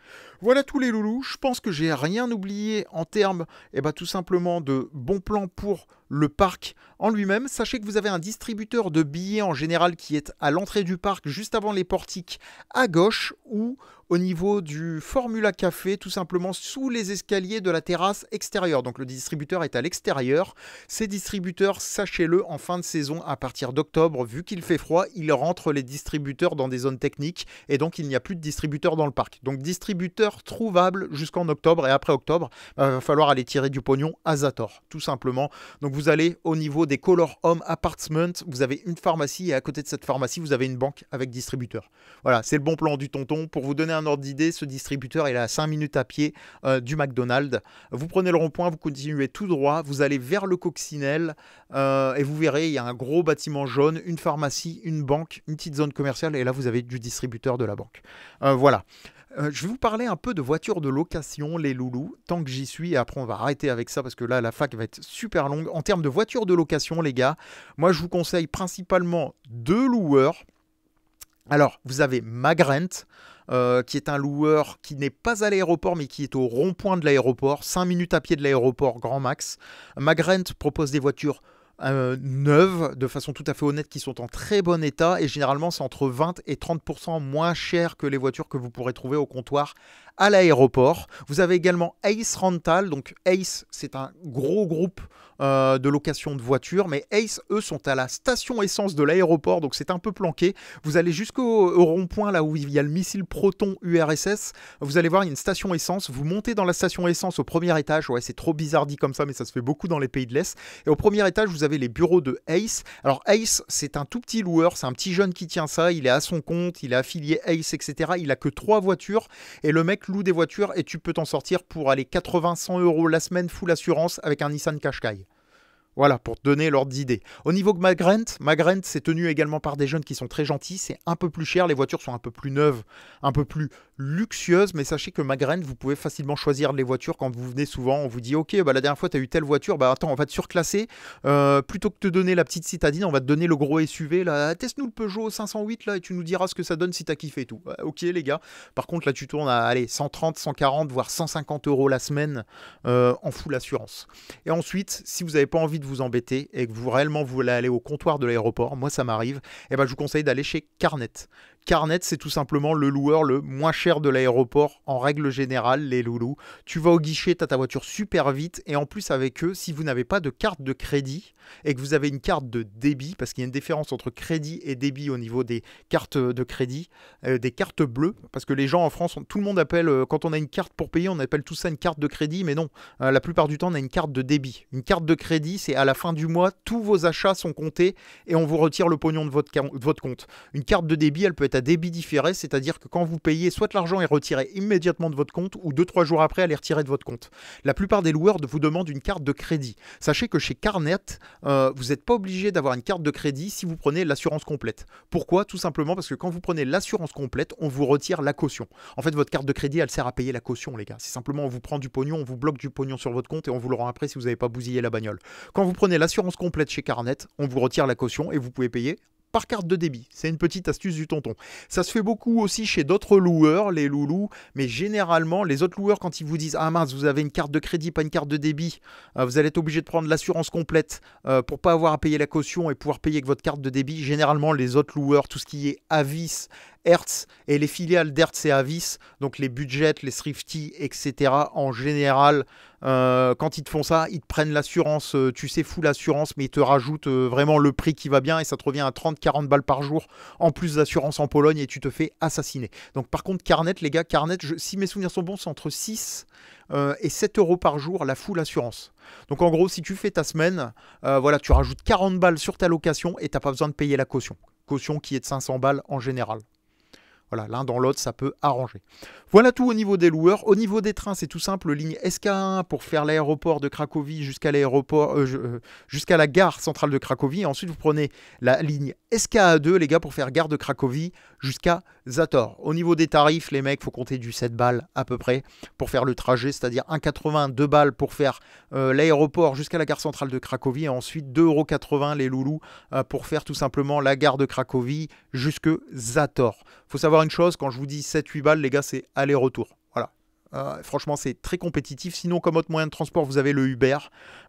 Voilà tous les loulous. Je pense que j'ai rien oublié en termes, eh ben, tout simplement, de bons plans pour le parc en lui-même. Sachez que vous avez un distributeur de billets en général qui est à l'entrée du parc, juste avant les portiques à gauche, ou au niveau du Formula Café, tout simplement sous les escaliers de la terrasse extérieure. Donc le distributeur est à l'extérieur. Ces distributeurs, sachez-le, en fin de saison, à partir d'octobre, vu qu'il fait froid, ils rentrent les distributeurs dans des zones techniques, et donc il n'y a plus de distributeurs dans le parc. Donc distributeur trouvable jusqu'en octobre. Et après octobre, il euh, va falloir aller tirer du pognon à Zator, tout simplement. Donc vous allez au niveau des Color Home Apartments vous avez une pharmacie et à côté de cette pharmacie, vous avez une banque avec distributeur. Voilà, c'est le bon plan du tonton. Pour vous donner un ordre d'idée, ce distributeur il est à 5 minutes à pied euh, du McDonald's. Vous prenez le rond-point, vous continuez tout droit, vous allez vers le coccinelle euh, et vous verrez, il y a un gros bâtiment jaune, une pharmacie, une banque, une petite zone commerciale et là vous avez du distributeur de la banque. voilà. Euh, je vais vous parler un peu de voitures de location, les loulous, tant que j'y suis. Et après, on va arrêter avec ça parce que là, la fac va être super longue. En termes de voitures de location, les gars, moi, je vous conseille principalement deux loueurs. Alors, vous avez Magrent. Euh, qui est un loueur qui n'est pas à l'aéroport mais qui est au rond-point de l'aéroport, 5 minutes à pied de l'aéroport grand max. Magrent propose des voitures euh, neuves, de façon tout à fait honnête, qui sont en très bon état. Et généralement, c'est entre 20 et 30% moins cher que les voitures que vous pourrez trouver au comptoir à l'aéroport. Vous avez également Ace Rental. Donc Ace, c'est un gros groupe euh, de location de voitures. Mais Ace, eux, sont à la station essence de l'aéroport. Donc c'est un peu planqué. Vous allez jusqu'au euh, rond-point là où il y a le missile Proton URSS. Vous allez voir, il y a une station essence. Vous montez dans la station essence au premier étage. Ouais, c'est trop bizarre dit comme ça, mais ça se fait beaucoup dans les pays de l'Est. Et au premier étage, vous avez les bureaux de Ace. Alors Ace, c'est un tout petit loueur. C'est un petit jeune qui tient ça. Il est à son compte. Il est affilié Ace, etc. Il a que trois voitures. Et le mec loue des voitures et tu peux t'en sortir pour aller 80-100 euros la semaine full assurance avec un Nissan Qashqai. Voilà, pour te donner l'ordre d'idées. Au niveau de Magrent, Magrent, c'est tenu également par des jeunes qui sont très gentils, c'est un peu plus cher, les voitures sont un peu plus neuves, un peu plus luxueuses, mais sachez que Magrent, vous pouvez facilement choisir les voitures quand vous venez souvent, on vous dit, ok, bah, la dernière fois, tu as eu telle voiture, bah attends, on va te surclasser, euh, plutôt que de te donner la petite citadine, on va te donner le gros SUV, teste-nous le Peugeot 508, là, et tu nous diras ce que ça donne si tu as kiffé et tout. Bah, ok, les gars, par contre, là, tu tournes à, allez, 130, 140, voire 150 euros la semaine euh, en full assurance. Et ensuite, si vous n'avez pas envie de vous embêtez et que vous réellement voulez aller au comptoir de l'aéroport, moi ça m'arrive, et eh ben, je vous conseille d'aller chez Carnet. Carnet, c'est tout simplement le loueur le moins cher de l'aéroport en règle générale, les loulous. Tu vas au guichet, tu as ta voiture super vite et en plus avec eux, si vous n'avez pas de carte de crédit et que vous avez une carte de débit, parce qu'il y a une différence entre crédit et débit au niveau des cartes de crédit, euh, des cartes bleues, parce que les gens en France, tout le monde appelle, euh, quand on a une carte pour payer, on appelle tout ça une carte de crédit, mais non, euh, la plupart du temps on a une carte de débit. Une carte de crédit, c'est à la fin du mois, tous vos achats sont comptés et on vous retire le pognon de votre compte. Une carte de débit, elle peut être débit différé, c'est-à-dire que quand vous payez, soit l'argent est retiré immédiatement de votre compte ou deux, trois jours après, elle est retirée de votre compte. La plupart des loueurs vous demandent une carte de crédit. Sachez que chez Carnet, euh, vous n'êtes pas obligé d'avoir une carte de crédit si vous prenez l'assurance complète. Pourquoi Tout simplement parce que quand vous prenez l'assurance complète, on vous retire la caution. En fait, votre carte de crédit, elle sert à payer la caution, les gars. C'est simplement on vous prend du pognon, on vous bloque du pognon sur votre compte et on vous le rend après si vous n'avez pas bousillé la bagnole. Quand vous prenez l'assurance complète chez Carnet, on vous retire la caution et vous pouvez payer par carte de débit. C'est une petite astuce du tonton. Ça se fait beaucoup aussi chez d'autres loueurs, les loulous, mais généralement, les autres loueurs, quand ils vous disent Ah mince, vous avez une carte de crédit, pas une carte de débit, euh, vous allez être obligé de prendre l'assurance complète euh, pour pas avoir à payer la caution et pouvoir payer avec votre carte de débit. Généralement, les autres loueurs, tout ce qui est avis, Hertz et les filiales d'Hertz et Avis, donc les budgets, les thrifty, etc. En général, euh, quand ils te font ça, ils te prennent l'assurance, euh, tu sais, full assurance, mais ils te rajoutent euh, vraiment le prix qui va bien et ça te revient à 30-40 balles par jour en plus d'assurance en Pologne et tu te fais assassiner. Donc par contre, Carnet, les gars, Carnet, si mes souvenirs sont bons, c'est entre 6 et 7 euros par jour la full assurance. Donc en gros, si tu fais ta semaine, voilà, tu rajoutes 40 balles sur ta location et tu n'as pas besoin de payer la caution. Caution qui est de 500 balles en général l'un dans l'autre, ça peut arranger. Voilà tout au niveau des loueurs. Au niveau des trains, c'est tout simple. Ligne SK1 pour faire l'aéroport de Cracovie jusqu'à l'aéroport, euh, euh, jusqu'à la gare centrale de Cracovie. Ensuite, vous prenez la ligne SKA2, les gars, pour faire gare de Cracovie jusqu'à Zator. Au niveau des tarifs, les mecs, faut compter du 7 balles à peu près pour faire le trajet, c'est-à-dire 1,80, 2 balles pour faire euh, l'aéroport jusqu'à la gare centrale de Cracovie, et ensuite 2,80 les loulous euh, pour faire tout simplement la gare de Cracovie jusque Zator. faut savoir une chose, quand je vous dis 7-8 balles, les gars, c'est aller-retour. Voilà, euh, franchement, c'est très compétitif. Sinon, comme autre moyen de transport, vous avez le Uber.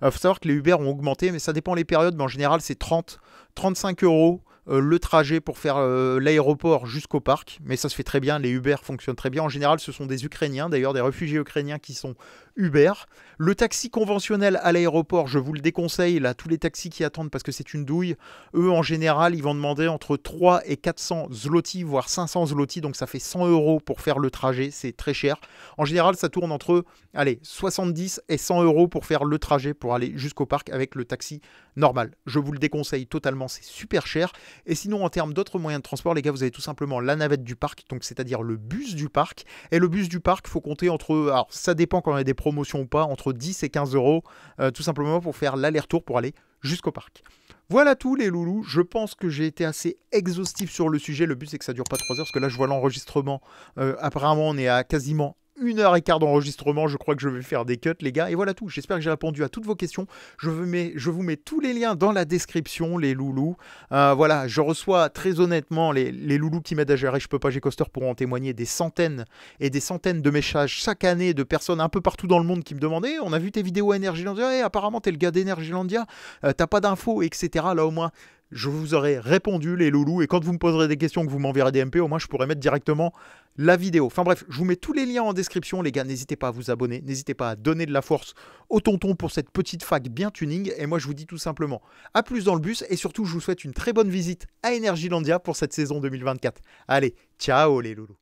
Il faut savoir que les Uber ont augmenté, mais ça dépend les périodes. Mais en général, c'est 30, 35 euros euh, le trajet pour faire euh, l'aéroport jusqu'au parc, mais ça se fait très bien, les Uber fonctionnent très bien. En général, ce sont des Ukrainiens, d'ailleurs des réfugiés ukrainiens qui sont Uber. Le taxi conventionnel à l'aéroport, je vous le déconseille, là, tous les taxis qui attendent parce que c'est une douille, eux en général, ils vont demander entre 3 et 400 zloty, voire 500 zloty, donc ça fait 100 euros pour faire le trajet, c'est très cher. En général, ça tourne entre, allez, 70 et 100 euros pour faire le trajet, pour aller jusqu'au parc avec le taxi normal. Je vous le déconseille totalement, c'est super cher. Et sinon, en termes d'autres moyens de transport, les gars, vous avez tout simplement la navette du parc, donc c'est-à-dire le bus du parc. Et le bus du parc, faut compter entre, alors ça dépend quand y a des promotion ou pas, entre 10 et 15 euros, euh, tout simplement pour faire l'aller-retour pour aller jusqu'au parc. Voilà tout les loulous, je pense que j'ai été assez exhaustif sur le sujet, le but c'est que ça dure pas 3 heures, parce que là je vois l'enregistrement, euh, apparemment on est à quasiment une heure et quart d'enregistrement. Je crois que je vais faire des cuts, les gars. Et voilà tout. J'espère que j'ai répondu à toutes vos questions. Je vous, mets, je vous mets tous les liens dans la description, les loulous. Euh, voilà, je reçois très honnêtement les, loulous qui m'aident à gérer. Je peux pas, j'ai Coaster pour en témoigner des centaines et des centaines de messages chaque année de personnes un peu partout dans le monde qui me demandaient On a vu tes vidéos à Energylandia. Et eh, apparemment, t'es le gars d'Energylandia. Euh, t'as pas d'infos, etc. Là, au moins, je vous aurais répondu, les loulous. Et quand vous me poserez des questions, que vous m'enverrez des MP, au moins je pourrai mettre directement la vidéo. Enfin bref, je vous mets tous les liens en description, les gars. N'hésitez pas à vous abonner, n'hésitez pas à donner de la force au tonton pour cette petite fac bien tuning. Et moi, je vous dis tout simplement à plus dans le bus. Et surtout, je vous souhaite une très bonne visite à Energylandia pour cette saison 2024. Allez, ciao les loulous.